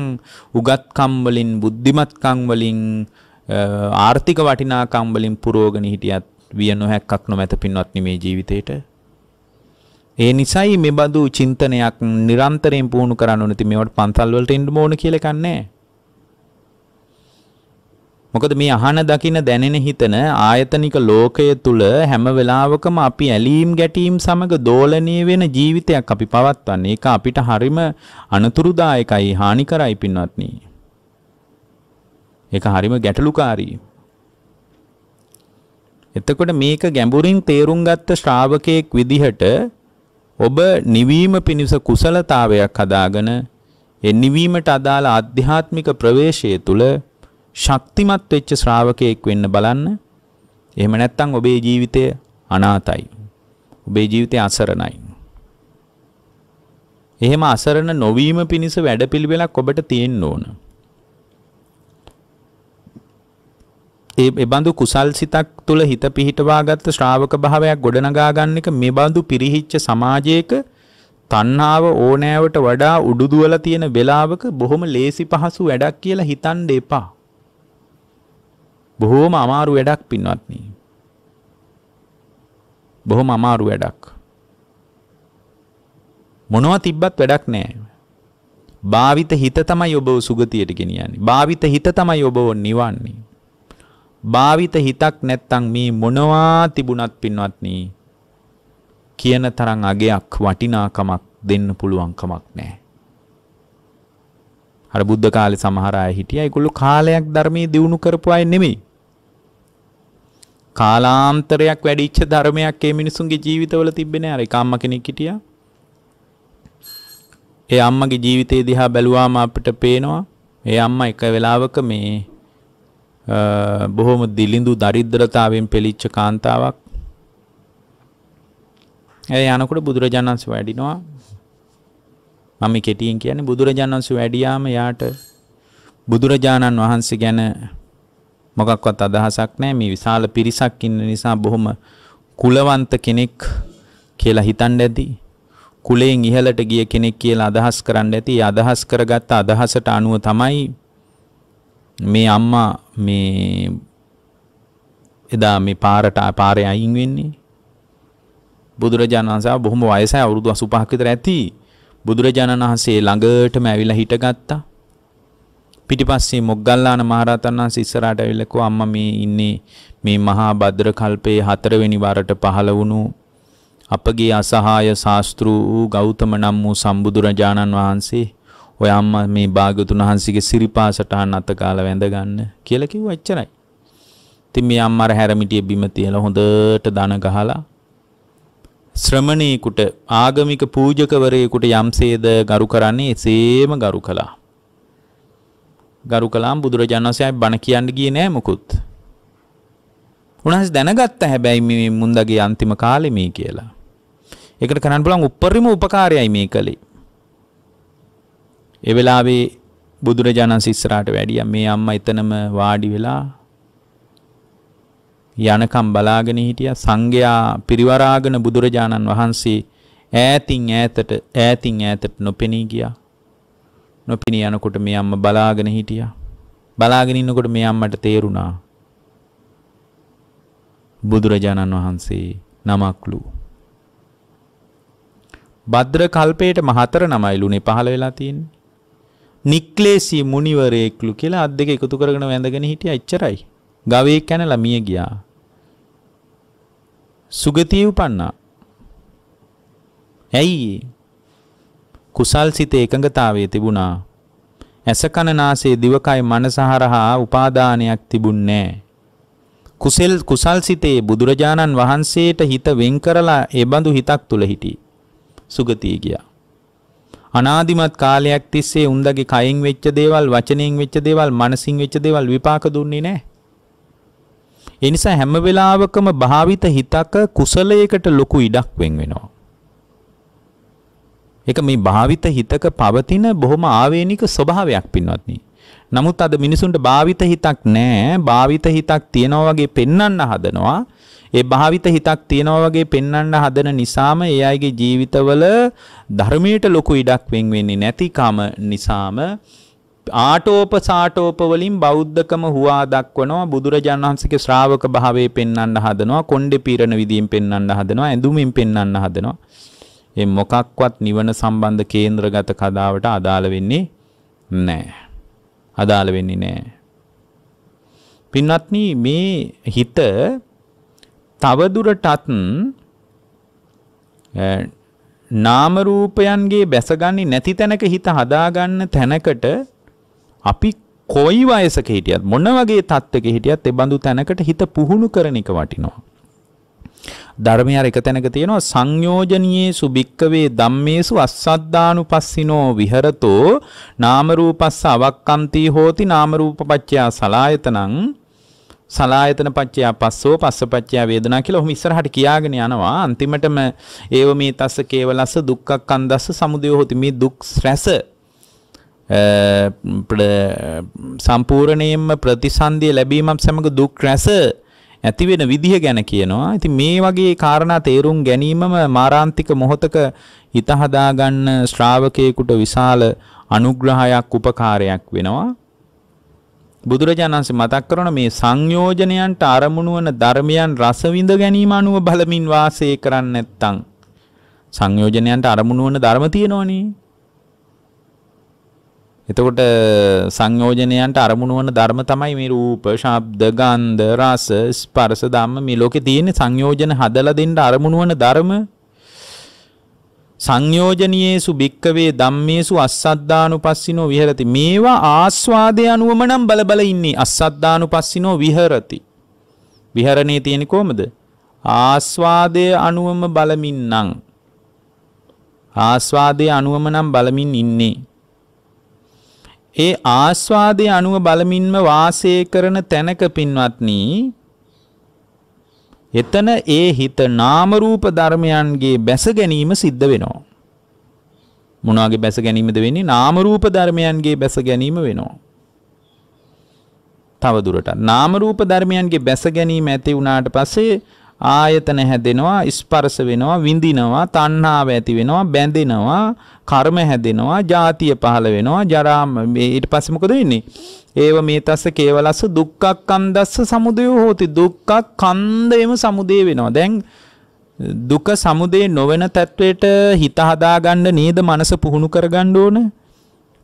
උගත්කම් වලින්, බුද්ධිමත්කම් වලින්, ආර්ථික වටිනාකම් වලින් පුරෝගණ හිටියත් විය නොහැක්කක් නොමැත පින්වත්නි මේ ජීවිතේට ඒ නිසයි මේ බඳු චින්තනයක් නිරන්තරයෙන් පුහුණු කරන්න ඕනේ. ඉතින් මේවට පන්සල් වලට එන්න ඕන කියලා එකක් නැහැ. මොකද මේ අහන දකින දැනෙන හිතන ආයතනික ලෝකය තුල හැම වෙලාවකම අපි ඇලීම් ගැටීම් සමග දෝලණය වෙන ජීවිතයක් අපි පවත්වන්නේ. ඒක අපිට හරිම අනතුරුදායකයි, හානිකරයි පින්වත්නි. ඒක හරිම ගැටලුකාරී. එතකොට මේක ගැඹුරින් තේරුම් ගත්ත ශ්‍රාවකයෙක් විදිහට ඔබ නිවීම පිණිස කුසලතාවයක් හදාගෙන ඒ නිවීමට අදාළ ආධ්‍යාත්මික ප්‍රවේශය තුල ශක්තිමත් වෙච්ච ශ්‍රාවකයෙක් වෙන්න බලන්න. එහෙම නැත්නම් ඔබේ ජීවිතය අනාතයි. ඔබේ ජීවිතය අසරණයි. එහෙම අසරණ නොවීම පිණිස වැඩපිළිවෙලක් ඔබට තියෙන්න ඕන. ඒ බඳු කුසල් සිතක් තුළ හිත පිහිටවාගත් ශ්‍රාවක භාවයක් ගොඩනගා ගන්න එක මේ බඳු පිරිහිච්ච සමාජයක තණ්හාව ඕනෑවට වඩා උඩුදුවලා තියෙන වෙලාවක බොහොම ලේසි පහසු වැඩක් කියලා හිතන්න එපා. බොහොම අමාරු වැඩක් පින්වත්නි. බොහොම අමාරු වැඩක්. මොනවා තිබ්බත් වැඩක් නෑ. භාවිත හිත තමයි ඔබව සුගතියට ගෙනියන්නේ. භාවිත හිත තමයි ඔබව නිවන්නේ. භාවිත හිතක් නැත්තම් මේ මොනවා තිබුණත් පින්වත්නි කියන තරම් අගයක් වටිනාකමක් දෙන්න පුළුවන් කමක් නැහැ. අර බුද්ධ කාලේ සමහර අය හිටියා ඒගොල්ලෝ කාලයක් ධර්මයේ දියුණු කරපු අය නෙමෙයි. කාලාන්තරයක් වැඩිච්ච ධර්මයක් මේ මිනිසුන්ගේ ජීවිතවල තිබ්බේ නෑ. අර එක අම්ම කෙනෙක් හිටියා. ඒ අම්මගේ ජීවිතය දිහා බැලුවාම අපිට පේනවා ඒ අම්මා එක වෙලාවක මේ බොහොම දිලිඳු දරිද්‍රතාවෙන් පෙළිච්ච කාන්තාවක්. ඇය යනකොට බුදුරජාණන් වහන්සේ වැඩිනවා. මම කෙටියෙන් කියන්නේ බුදුරජාණන් වහන්සේ වැඩියාම යාට බුදුරජාණන් වහන්සේ ගැන මොකක්වත් අදහසක් නැහැ මේ විශාල පිරිසක් ඉන්න නිසා බොහොම කුලවන්ත කෙනෙක් කියලා හිතන්න ඇති කුලයෙන් ඉහළට ගිය කෙනෙක් කියලා අදහස් කරන්න ඇති අදහස් කරගත්ත අදහසට අනුව තමයි මේ අම්මා මේ එදා මේ පාරට පාරය අයින් වෙන්නේ බුදුරජාණන් වහන්සේ බොහොම වයසයි අවුරුදු 85ක් විතර ඇති බුදුරජාණන් වහන්සේ ළඟටම ඇවිල්ලා හිටගත්තා පිටිපස්සේ මොග්ගල්ලාන මහරහතන් වහන්සේ ඉස්සරහට ඇවිල්ලා කිව්වා අම්මා මේ ඉන්නේ මේ මහා භද්‍ර කල්පයේ හතරවෙනි වරට පහළ වුණු අපගේ අසහාය ශාස්ත්‍රු වූ ගෞතම නම් වූ සම්බුදුරජාණන් වහන්සේ ඔය අම්මා මේ භාග්‍යතුන් වහන්සේගේ සිරිපා සටහන් අත කාලා වැඳ ගන්න කියලා කිව්වා එච්චරයි. ඉතින් මේ අම්මා අර හැරමිටියේ බිම තියලා හොඳට දන ගහලා ශ්‍රමණේකුට ආගමික පූජකවරයෙකුට යම්සේද ගරු කරන්නේ එසේම ගරු කළා. ගරු කළාම බුදුරජාණන් වහන්සේ බණ කියන්න ගියේ නෑ මොකුත්. උන්වහන්සේ දැනගත්ත හැබැයි මේ මුන්දගේ අන්තිම කාලේ මේ කියලා. ඒකට කරන්න පුළුවන් උප්පරිම උපකාරයයි මේ කලේ. ඒ වෙලාවේ බුදුරජාණන් සිස්සරාට වැඩියා මේ අම්මා එතනම වාඩි වෙලා යනකම් බලාගෙන හිටියා සංඝයා පිරිවරාගෙන බුදුරජාණන් වහන්සේ ඈතින් ඈතට ඈතින් ඈතට නොපෙනී ගියා නොපෙනී යනකොට මේ අම්මා බලාගෙන හිටියා බලාගෙන ඉන්නකොට මේ අම්මට තේරුණා බුදුරජාණන් වහන්සේ නමක්ලු භද්‍ර කල්පයේට මහතර නමයිලුනේ පහළ වෙලා තියෙන්නේ නික්ලේසි මුනිවරයෙක්ලු කියලා අත් දෙක එකතු කරගෙන වැඳගෙන හිටියා එච්චරයි. ගවයේ කැනලා මිය ගියා. සුගතිය උපන්නා. ඇයි? කුසල් සිත එකඟතාවයේ තිබුණා. ඇස කන නාසයේ දිවකයි මනසහරහා උපාදානයක් තිබුන්නේ කුසල් කුසල් සිතේ බුදුරජාණන් වහන්සේට හිත වෙන් කරලා ඒ බඳු හිතක් තුල හිටි. සුගතිය ගියා. අනාදිමත් කාලයක් තිස්සේ උන්දගේ කයින් වෙච්ච දේවල්, වචනෙන් වෙච්ච දේවල්, මනසින් වෙච්ච දේවල් විපාක දුන්නේ නැහැ. ඒ නිසා හැම වෙලාවකම භාවිත හිතක කුසලයකට ලොකු ඉඩක් වෙන් වෙනවා. ඒක මේ භාවිත හිතක පවතින බොහොම ආවේනික ස්වභාවයක් පින්වත්නි. නමුත් අද මිනිසුන්ට භාවිත හිතක් නැහැ. භාවිත හිතක් තියනවා වගේ පෙන්වන්න හදනවා. ඒ භාවිත හිතක් තියනවා වගේ පෙන්වන්න හදන නිසාම ඒ අයගේ ජීවිතවල ධර්මයට ලොකු ඉඩක් වෙන් වෙන්නේ නැතිකම නිසාම ආටෝප සාටෝප වලින් බෞද්ධකම හුවා දක්වනවා බුදුරජාණන් වහන්සේගේ ශ්‍රාවක භාවයේ පෙන්වන්න හදනවා කොණ්ඩේ පීරණ විදියෙන් පෙන්වන්න හදනවා ඇඳුමින් පෙන්වන්න හදනවා ඒ මොකක්වත් නිවන සම්බන්ධ කේන්ද්‍රගත කතාවට අදාළ වෙන්නේ නැහැ. අදාළ වෙන්නේ නැහැ. පින්වත්නි මේ හිත තවදුරටත් නාම රූපයන්ගේ බැසගන්නේ නැති තැනක හිත හදාගන්න තැනකට අපි කොයි වයසක හිටියත් මොන වගේ තත්ත්වයක හිටියත් ඒ බඳු තැනකට හිත පුහුණු කරන එක වටිනවා. ධර්මය අර එක තැනක තියෙනවා සංයෝජනීයේ සුභික්කවේ ධම්මේසු අස්සද්ධානුපස්සිනෝ විහෙරතෝ නාම රූපස්ස අවක්කන්ති හෝති නාම රූපපච්චය සලායතනං සලායතන පච්චය පස්සෝ පස්ස පච්චය වේදනා කියලා ඔහොම ඉස්සරහට කියාගෙන යනවා අන්තිමටම ඒව මේ තස්ස කේවලස්ස දුක්ඛ කන්දස්ස සමුදය හොති මේ දුක් රැස සම්පූර්ණයෙන්ම ප්‍රතිසන්දිය ලැබීමත් සමග දුක් රැස ඇති වෙන විදිහ ගැන කියනවා. ඉතින් මේ වගේ කාරණා තේරුම් ගැනීමම මාරාන්තික මොහොතක හිත හදාගන්න ශ්‍රාවකයෙකුට විශාල අනුග්‍රහයක් උපකාරයක් වෙනවා. බුදුරජාණන්සේ මතක් කරන මේ සංයෝජනයන්ට අරමුණු වන ධර්මයන් රස විඳ ගැනීම අනුව බලමින් වාසය කරන්නේ නැත්නම් සංයෝජනයන්ට අරමුණු වන ධර්ම තියෙනවනේ. එතකොට සංයෝජනයන්ට අරමුණු වන ධර්ම තමයි මේ රූප, ශබ්ද, ගන්ධ, රස, ස්පර්ශ ධම්ම මේ ලෝකේ තියෙන සංයෝජන හදලා දෙන්න අරමුණු වන ධර්ම සංයෝජනයේසු භික්කවේ ධම්මේසු අස්සද්ධානුපස්සිනෝ විහෙරති මේවා ආස්වාදය අනුවම නම් බලබල ඉන්නේ අස්සද්ධානුපස්සිනෝ විහෙරති විහරණේ තියෙන්නේ කොහමද ආස්වාදය අනුවම බලමින්නම් ආස්වාදය අනුවම නම් බලමින් ඉන්නේ ඒ ආස්වාදය අනුව බලමින්ම වාසය කරන තැනක පින්වත්නී එතන ඒ හිත නාම රූප ධර්මයන්ගේ බැස ගැනීම සිද්ධ වෙනවා. මොනවාගේ බැස ගැනීමද වෙන්නේ? නාම රූප ධර්මයන්ගේ බැස ගැනීම වෙනවා. තව දුරටත් නාම රූප ධර්මයන්ගේ බැස ගැනීම ඇති වුණාට පස්සේ ආයතන හැදෙනවා ස්පර්ශ වෙනවා විඳිනවා තණ්හාව ඇති වෙනවා බැඳෙනවා කර්ම හැදෙනවා ජාතිය පහළ වෙනවා ජරා ඊට පස්සේ මොකද වෙන්නේ ඒව මේ තස්ස කේවලස්ස දුක්ඛක් කන්දස්ස සමුදයෝ හෝති දුක්ඛක් කන්දේම සමුදේ වෙනවා දැන් දුක සමුදේ නොවන තත්වයට හිත හදාගන්න නේද මනස පුහුණු කරගන්න ඕන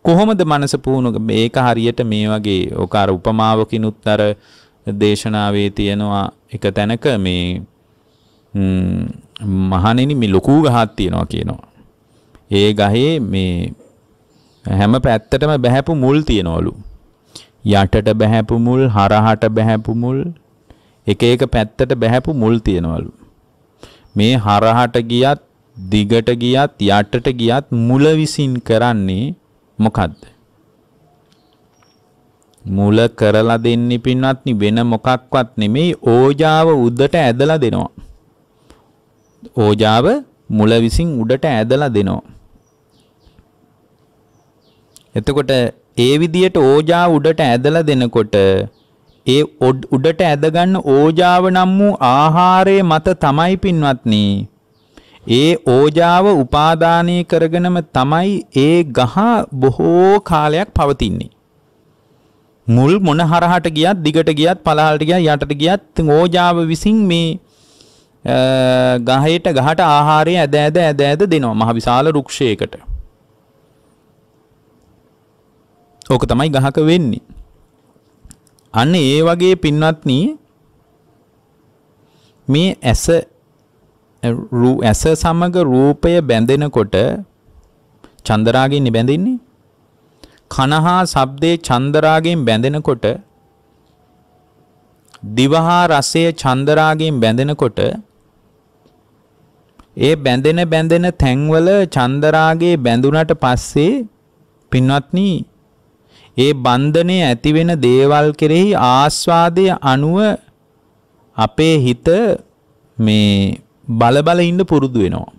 කොහොමද මනස පුහුණු මේක හරියට මේ වගේ ඔක අර උපමාවකිනුත් අර දේශනාවේ තියෙනවා එක තැනක මේ මහණෙනි මේ ලොකු ගහක් තියෙනවා කියනවා ඒ ගහේ මේ හැම පැත්තටම බැහැපු මුල් තියනවලු යටට බැහැපු මුල් හරහට බැහැපු මුල් එක එක පැත්තට බැහැපු මුල් තියෙනවලු. මේ හරහට ගියත් දිගට ගියත් යටට ගියත් මුල විසින් කරන්නේ මොකද්ද? මුල කරලා දෙන්නේ පින්වත්නි වෙන මොකක්වත් නෙමෙයි ඕජාව උඩට ඇදලා දෙනවා. ඕජාව මුල විසින් උඩට ඇදලා දෙනවා. එතකොට ඒ විදියට ඕජා උඩට ඇදලා දෙනකොට ඒ උඩට ඇදගන්න ඕජාව නම් වූ ආහාරයේ මත තමයි පින්වත්නි ඒ ඕජාව උපාදානය කරගෙනම තමයි ඒ ගහ බොහෝ කාලයක් පවතින්නේ මුල් මොන හරහට ගියත් දිගට ගියත් පළහලට ගියත් යටට ගියත් ඕජාව විසින් මේ ගහයට ගහට ආහාරය ඇද ඇද ඇද ඇද දෙනවා මහ විශාල රුක්ෂයකට ඕක තමයි ගහක වෙන්නේ. අන්න ඒ වගේ පින්වත්නි මේ ඇස ඇස සමග රූපය බැඳෙනකොට චන්දරාගෙන් බැඳෙන්නේ කනහා ශබ්දේ චන්දරාගෙන් බැඳෙනකොට දිවහා රසය චන්දරාගෙන් බැඳෙනකොට ඒ බැඳෙන බැඳෙන තැන්වල චන්දරාගේ බැඳුනට පස්සේ පින්වත්නි ඒ බන්ධනය ඇතිවෙන දේවල් කෙරෙහි ආස්වාදය අනුව අපේ හිත මේ බලබල ඉන්න පුරුදු වෙනවා.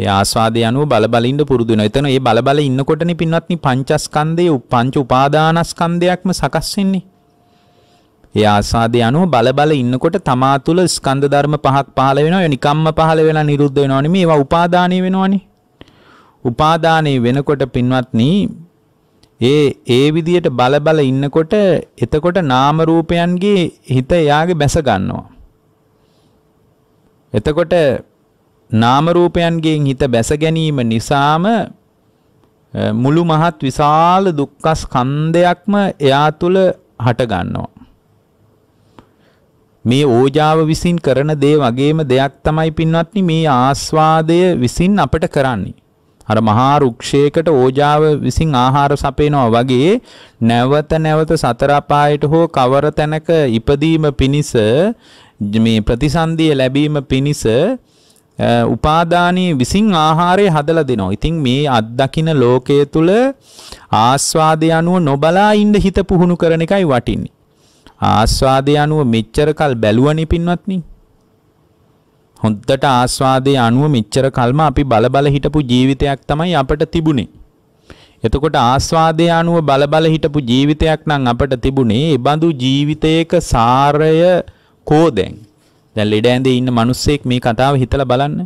ඒ ආස්වාදය අනුව බලබල ඉන්න පුරුදු වෙනවා. එතන ඒ බලබල ඉන්නකොටනේ පින්වත්නි පංචස්කන්ධයේ පංච උපාදානස්කන්ධයක්ම සකස් වෙන්නේ. ඒ ආස්වාදය අනුව බලබල ඉන්නකොට තමා තුළ ස්කන්ධ ධර්ම පහක් පහළ වෙනවා. ඒ නිකම්ම පහළ වෙලා නිරුද්ධ වෙනවා නෙමෙයි. ඒවා උපාදානය වෙනවනේ. උපාදානය වෙනකොට පින්වත්නි ඒ ඒ විදියට බල බල ඉන්නකොට එතකොට නාම රූපයන්ගේ හිත එයාගේ බැස ගන්නවා. එතකොට නාම රූපයන්ගෙන් හිත බැස ගැනීම නිසාම මුළු මහත් විශාල දුක්ඛ ස්කන්ධයක්ම එයා තුල හට ගන්නවා. මේ ඕජාව විසින් කරන දේ වගේම දෙයක් තමයි පින්වත්නි මේ ආස්වාදය විසින් අපට කරන්නේ. අර මහා රුක්ෂයකට ඕජාව විසින් ආහාර සපයනවා වගේ නැවත නැවත සතර අපායට හෝ කවර තැනක ඉපදීම පිණිස මේ ප්‍රතිසන්දිය ලැබීම පිණිස උපාදානයේ විසින් ආහාරය හදලා දෙනවා. ඉතින් මේ අත්දකින ලෝකයේ තුල ආස්වාදය අනුව නොබලා ඉඳ හිත පුහුණු කරන එකයි වටින්නේ. ආස්වාදය අනුව මෙච්චරකල් බැලුවනේ පින්වත්නි. හොද්දට ආස්වාදයේ අනුව මෙච්චර කල්ම අපි බල බල හිටපු ජීවිතයක් තමයි අපට තිබුණේ. එතකොට ආස්වාදයේ අනුව බල බල හිටපු ජීවිතයක් නම් අපට තිබුණේ ඒ බඳු ජීවිතයක සාරය කෝදැන්. දැන් ලෙඩ ඇඳේ ඉන්න මිනිස්සෙක් මේ කතාව හිතලා බලන්න.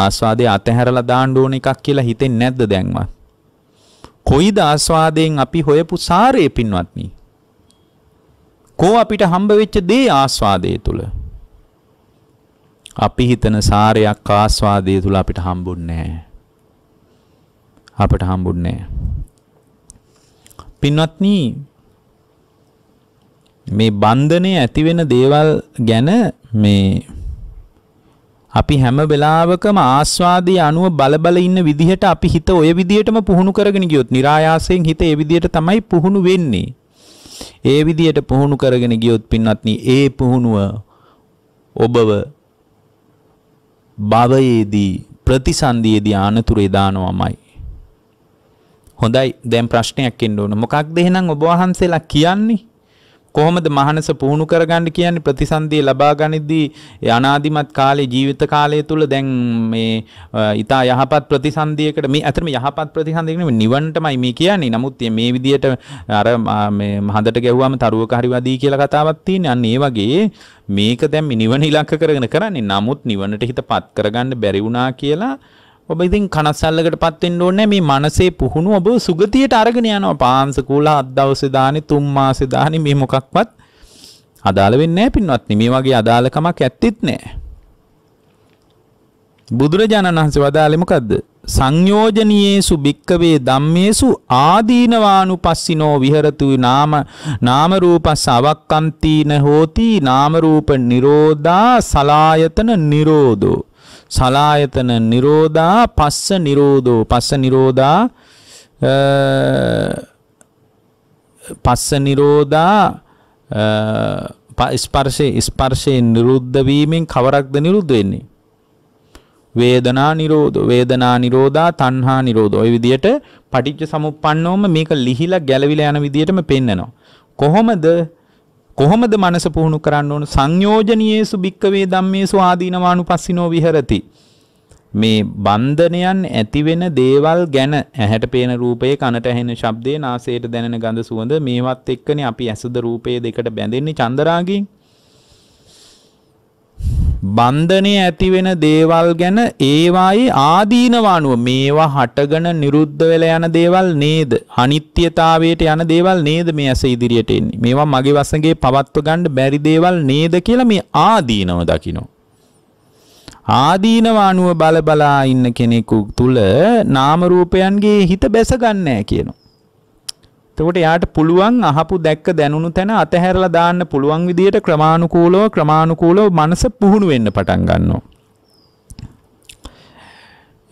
ආස්වාදයේ අතහැරලා දාන්න ඕන එකක් කියලා හිතෙන්නේ නැද්ද දැන්වත්? කොයිද ආස්වාදයෙන් අපි හොයපු සාරය පින්වත්නි? කෝ අපිට හම්බ වෙච්ච දේ ආස්වාදයේ තුල අපි හිතන සාරයක් ආස්වාදය තුල අපිට හම්බුන්නේ නැහැ. අපිට හම්බුන්නේ නැහැ. පින්වත්නි මේ බන්ධනය ඇති වෙන දේවල් ගැන මේ අපි හැම වෙලාවකම ආස්වාදයේ අනුව බලබල ඉන්න විදිහට අපි හිත ওই විදිහටම පුහුණු කරගෙන ගියොත් નિરાයාසයෙන් හිත ඒ විදිහට තමයි පුහුණු වෙන්නේ. ඒ විදිහට පුහුණු කරගෙන ගියොත් පින්වත්නි ඒ පුහුණුව ඔබව භවයේදී ප්‍රතිසන්දියේදී ආනතුරේ දානවමයි. හොඳයි දැන් ප්‍රශ්නයක් එන්න ඕන. මොකක්ද එහෙනම් ඔබ වහන්සේලා කියන්නේ? කොහොමද මහනස පුහුණු කරගන්න කියන්නේ ප්‍රතිසන්දිය ලබා ගනිද්දී අනාදිමත් කාලේ ජීවිත කාලය තුල දැන් මේ ඊතා යහපත් ප්‍රතිසන්දියකට මේ ඇත්තටම යහපත් ප්‍රතිසන්දිය නෙමෙයි නිවන්ටමයි මේ කියන්නේ. නමුත් මේ විදියට අර මේ හඳට ගැහුවාම තරුවක හරි වදී කියලා කතාවක් තියෙන. අන්න ඒ වගේ මේක දැන් නිවන ඉලක්ක කරගෙන කරන්නේ. නමුත් නිවනට හිතපත් කරගන්න බැරි වුණා කියලා ඔබ ඉතින් කනස්සල්ලකට පත්වෙන්න ඕනේ මේ මනසේ පුහුණු ඔබ සුගතියට අරගෙන යනවා පාන්සකූල අත් දවසේ දානි තුන් මාසේ දානි මේ මොකක්වත් අදාළ වෙන්නේ නැහැ පින්වත්නි මේ වගේ අදාළකමක් ඇත්තෙත් නැහැ බුදුරජාණන් වහන්සේ වදාළේ මොකද්ද සංයෝජනීයේසු භික්කවේ ධම්මේසු ආදීනවානුපස්සිනෝ විහෙරතු නාම නාම රූපස්ස අවක්කන්තින හෝති නාම රූප නිරෝධා සලායතන නිරෝධෝ සලායතන නිරෝධා පස්ස නිරෝධෝ පස්ස නිරෝධා පස්ස නිරෝධා ස්පර්ශයේ ස්පර්ශයේ නිරුද්ධ වීමෙන් කවරක්ද නිරුද්ධ වෙන්නේ වේදනා නිරෝධ වේදනා නිරෝධා තණ්හා නිරෝධ ඔය විදිහට පටිච්ච සමුප්පන්නෝම මේක ලිහිලා ගැලවිලා යන විදිහටම පෙන්නනවා කොහොමද කොහොමද මනස පුහුණු කරන්න ඕන සංයෝජනීයේසු භික්කවේ ධම්මේසු ආදීනවානුපස්සිනෝ විහෙරති මේ බන්ධනයන් ඇති වෙන දේවල් ගැන ඇහැට පේන රූපයේ කනට ඇහෙන ශබ්දේ නාසයට දැනෙන ගඳ සුවඳ මේවත් එක්කනේ අපි ඇසුද රූපයේ දෙකට බැඳෙන්නේ චන්දරාගයෙන් බන්ධනය ඇතිවෙන දේවල් ගැන ඒවායි ආදීනවානුව මේවා හටගන නිරුද්ධ වෙල යන දේවල් නේද අනිත්‍යතාවයට යන දේවල් නේද මේ ඇස ඉදිරියට එන්නේ මේවා මගේ වසගේ පවත්ව ගණ්ඩ බැරි දේවල් නේද කියලා මේ ආදීනව දකිනෝ. ආදීනවානුව බලබලා ඉන්න කෙනෙකු තුළ නාමරූපයන්ගේ හිත බැසගන්නෑ කියනවා. එතකොට යාට පුළුවන් අහපු දැක්ක දැනුණු තැන අතහැරලා දාන්න පුළුවන් විදියට ක්‍රමානුකූලව ක්‍රමානුකූලව මනස පුහුණු වෙන්න පටන් ගන්නවා.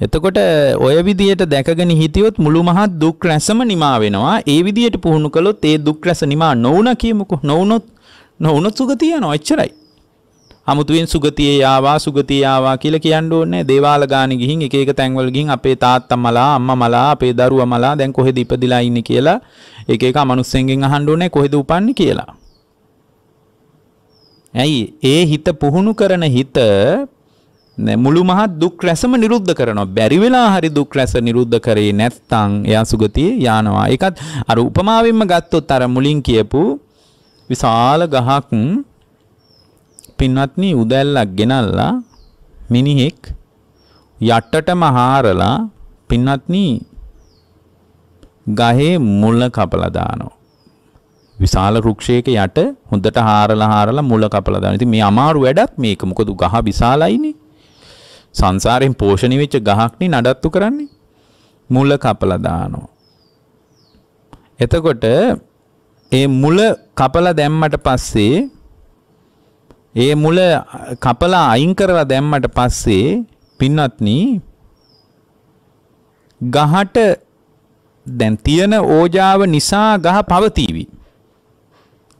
එතකොට ඔය විදියට දැකගෙන හිටියොත් මුළු මහත් දුක් රැසම නිමා වෙනවා. ඒ විදියට පුහුණු කළොත් ඒ දුක් රැස නිමා නොවුණ කියමුකෝ. නොවුනොත් නොවුනොත් සුගතිය යනවා. එච්චරයි. අමුතුවෙන් සුගතියේ ආවා සුගතියේ ආවා කියලා කියන්න ඕනේ දේවාල ගානේ ගිහින් එක එක තැන්වල ගිහින් අපේ තාත්තා මලා අම්මා මලා අපේ දරුවා මලා දැන් කොහෙද ඉපදිලා ඉන්නේ කියලා එක එක අමනුස්සෙන්ගෙන් අහන්න ඕනේ කොහෙද උපන්නේ කියලා. ඇයි ඒ හිත පුහුණු කරන හිත මුළු මහත් දුක් රැසම නිරුද්ධ කරනවා. බැරි වෙලා හරි දුක් රැස නිරුද්ධ කරේ නැත්නම් එයා සුගතියේ යනවා. ඒකත් අර උපමාවෙන්ම ගත්තොත් අර මුලින් කියපු විශාල ගහක් පින්වත්නි උදැල්ලක් ගෙනල්ලා මිනිහෙක් යටටම හාරලා පින්වත්නි ගහේ මුල කපලා දානවා. විශාල වෘක්ෂයක යට හොඳට හාරලා හාරලා මුල කපලා දානවා. ඉතින් මේ අමාරු වැඩක් මේක. මොකද ගහ විශාලයිනේ. සංසාරයෙන් පෝෂණය වෙච්ච ගහක්නේ නඩත්තු කරන්නේ. මුල කපලා දානවා. එතකොට ඒ මුල කපලා දැම්මට පස්සේ ඒ මුල කපලා අයින් කරලා දැම්මට පස්සේ පින්වත්නි ගහට දැන් තියෙන ඕජාව නිසා ගහ පවතිවි.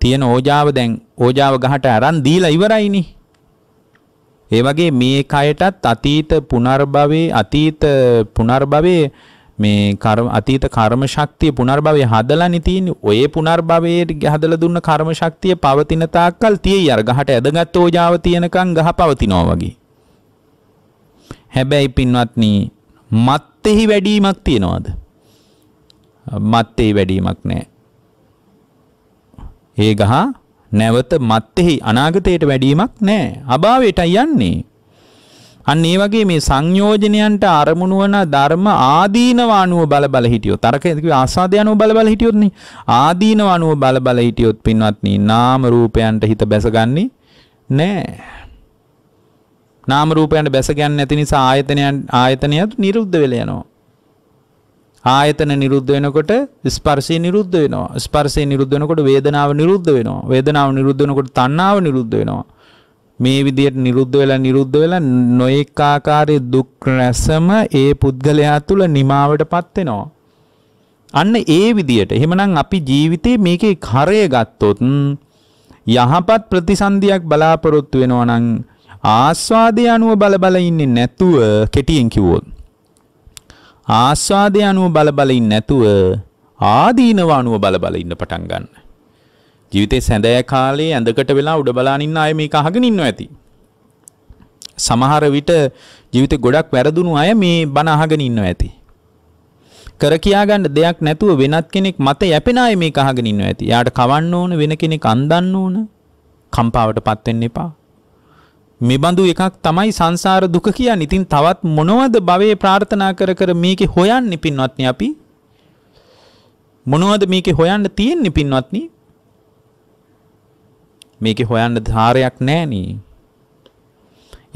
තියෙන ඕජාව දැන් ඕජාව ගහට අරන් දීලා ඉවරයිනේ. ඒ වගේ මේ කයටත් අතීත පුනර්භවයේ අතීත පුනර්භවයේ මේ කර්ම අතීත කර්ම ශක්තිය පුනර්භවයේ හදලානි තියෙන්නේ. ඔය පුනර්භවයේ හදලා දුන්න කර්ම ශක්තිය පවතින තාක්කල් තියෙයි අර ගහට ඇදගත් ඕජාව තියෙනකන් ගහ පවතිනවා වගේ. හැබැයි පින්වත්නි මත්තෙහි වැඩිමක් තියනවාද? මත්තෙහි වැඩිමක් නැහැ. ඒ ගහ නැවත මත්තෙහි අනාගතයට වැඩිමක් නැහැ. අභාවයටයි යන්නේ. අන්න ඒ වගේ මේ සංයෝජනයන්ට අරමුණු වන ධර්ම ආදීනව අනුව බල බල හිටියොත් අර කියන්නේ ආසාදය අනුව බල බල හිටියොත් නේ ආදීනව අනුව බල බල හිටියොත් පින්වත්නි නාම රූපයන්ට හිත බැසගන්නේ නෑ නාම රූපයන්ට බැස ගන්න නැති නිසා ආයතනයන් ආයතනයත් නිරුද්ධ වෙලා යනවා ආයතන නිරුද්ධ වෙනකොට ස්පර්ශය නිරුද්ධ වෙනවා ස්පර්ශය නිරුද්ධ වෙනකොට වේදනාව නිරුද්ධ වෙනවා වේදනාව නිරුද්ධ වෙනකොට තණ්හාව නිරුද්ධ වෙනවා මේ විදියට නිරුද්ධ වෙලා නිරුද්ධ වෙලා නොඑක ආකාරයේ දුක් රැසම ඒ පුද්ගලයා තුල නිමාවටපත් වෙනවා. අන්න ඒ විදියට එහෙමනම් අපි ජීවිතේ මේකේ කරය ගත්තොත් යහපත් ප්‍රතිසන්දියක් බලාපොරොත්තු වෙනවා නම් ආස්වාදයේ අනුව බල බල ඉන්නේ නැතුව කෙටියෙන් කිව්වොත් ආස්වාදයේ අනුව බල බල ඉන්නේ නැතුව ආදීනව අනුව බල බල ඉන්න පටන් ගන්නවා. ජීවිතේ සැඳෑ කාලේ ඇඳකට වෙලා උඩ බලාගෙන ඉන්න අය මේක අහගෙන ඉන්නවා ඇති. සමහර විට ජීවිතේ ගොඩක් වැරදුණු අය මේ බණ අහගෙන ඉන්නවා ඇති. කර කියා ගන්න දෙයක් නැතුව වෙනත් කෙනෙක් මත යැපෙන අය මේක අහගෙන ඉන්නවා ඇති. යාට කවන්න ඕන වෙන කෙනෙක් අන්දන්න ඕන. කම්පාවටපත් වෙන්න එපා. මේ බඳු එකක් තමයි සංසාර දුක කියන්නේ. ඉතින් තවත් මොනවද භවයේ ප්‍රාර්ථනා කර කර මේකේ හොයන්නේ පින්වත්නි අපි? මොනවද මේකේ හොයන්න තියෙන්නේ පින්වත්නි? මේකේ හොයන්න ධාරයක් නැණී.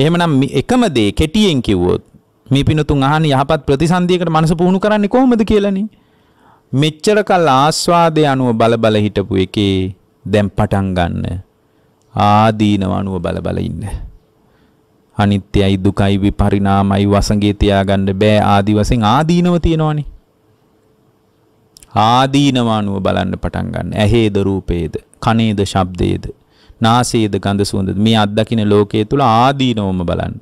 එහෙමනම් එකම දේ කෙටියෙන් කිව්වොත් මේ පිනතුන් අහන්නේ යහපත් ප්‍රතිසන්දියකට මනස පුහුණු කරන්නේ කොහොමද කියලානේ. මෙච්චර කල් ආස්වාදය අනුව බලබල හිටපු එකේ දැන් පටන් ගන්න ආදීනව අනුව බලබල ඉන්න. අනිත්‍යයි දුකයි විපරිණාමයි වසඟේ තියාගන්න බෑ ආදි වශයෙන් ආදීනව තියෙනවනේ. ආදීනව අනුව බලන්න පටන් ගන්න. ඇහේද රූපේද, කනේද ශබ්දේද, නාසයේද ගඳ සුවඳද මේ අත්දකින ලෝකයේ තුල ආදීනවම බලන්න.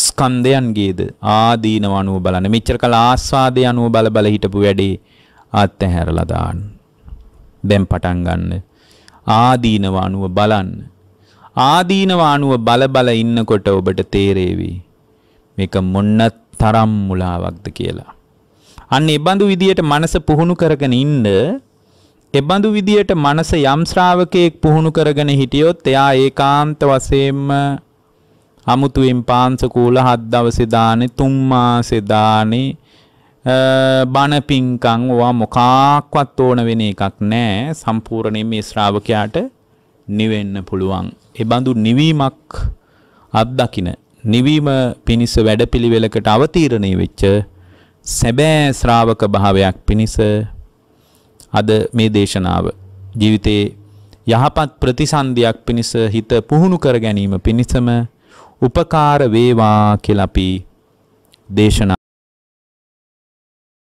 ස්කන්ධයන්ගේද ආදීනව අනුව බලන්න. මෙච්චර කල ආස්වාදේ අනුව බල බල හිටපු වැඩේ අත්හැරලා දාන්න. දැන් පටන් ගන්න. ආදීනව අනුව බලන්න. ආදීනව අනුව බල බල ඉන්නකොට ඔබට තේරෙවි. මේක මොන්න තරම් මුලාවක්ද කියලා. අන්න ඒ බඳු විදියට මනස පුහුණු කරගෙන ඉන්න එබඳු විදියට මනස යම් ශ්‍රාවකයෙක් පුහුණු කරගෙන හිටියොත් එයා ඒකාන්ත වශයෙන්ම අමුතුවෙන් පාංශකූල හත් දවසේ දානේ තුන් මාසේ දානේ බණ පිංකම් ඔවා මොකක්වත් ඕන වෙන එකක් නැහැ සම්පූර්ණයෙන් මේ ශ්‍රාවකයාට නිවෙන්න පුළුවන්. එබඳු නිවීමක් අත්දකින නිවීම පිණිස වැඩපිළිවෙලකට අවතීරණය වෙච්ච සැබෑ ශ්‍රාවක භාවයක් පිණිස අද මේ දේශනාව ජීවිතයේ යහපත් ප්‍රතිසන්දියක් පිණිස හිත පුහුණු කර ගැනීම පිණිසම උපකාර වේවා කියලා අපි දේශනා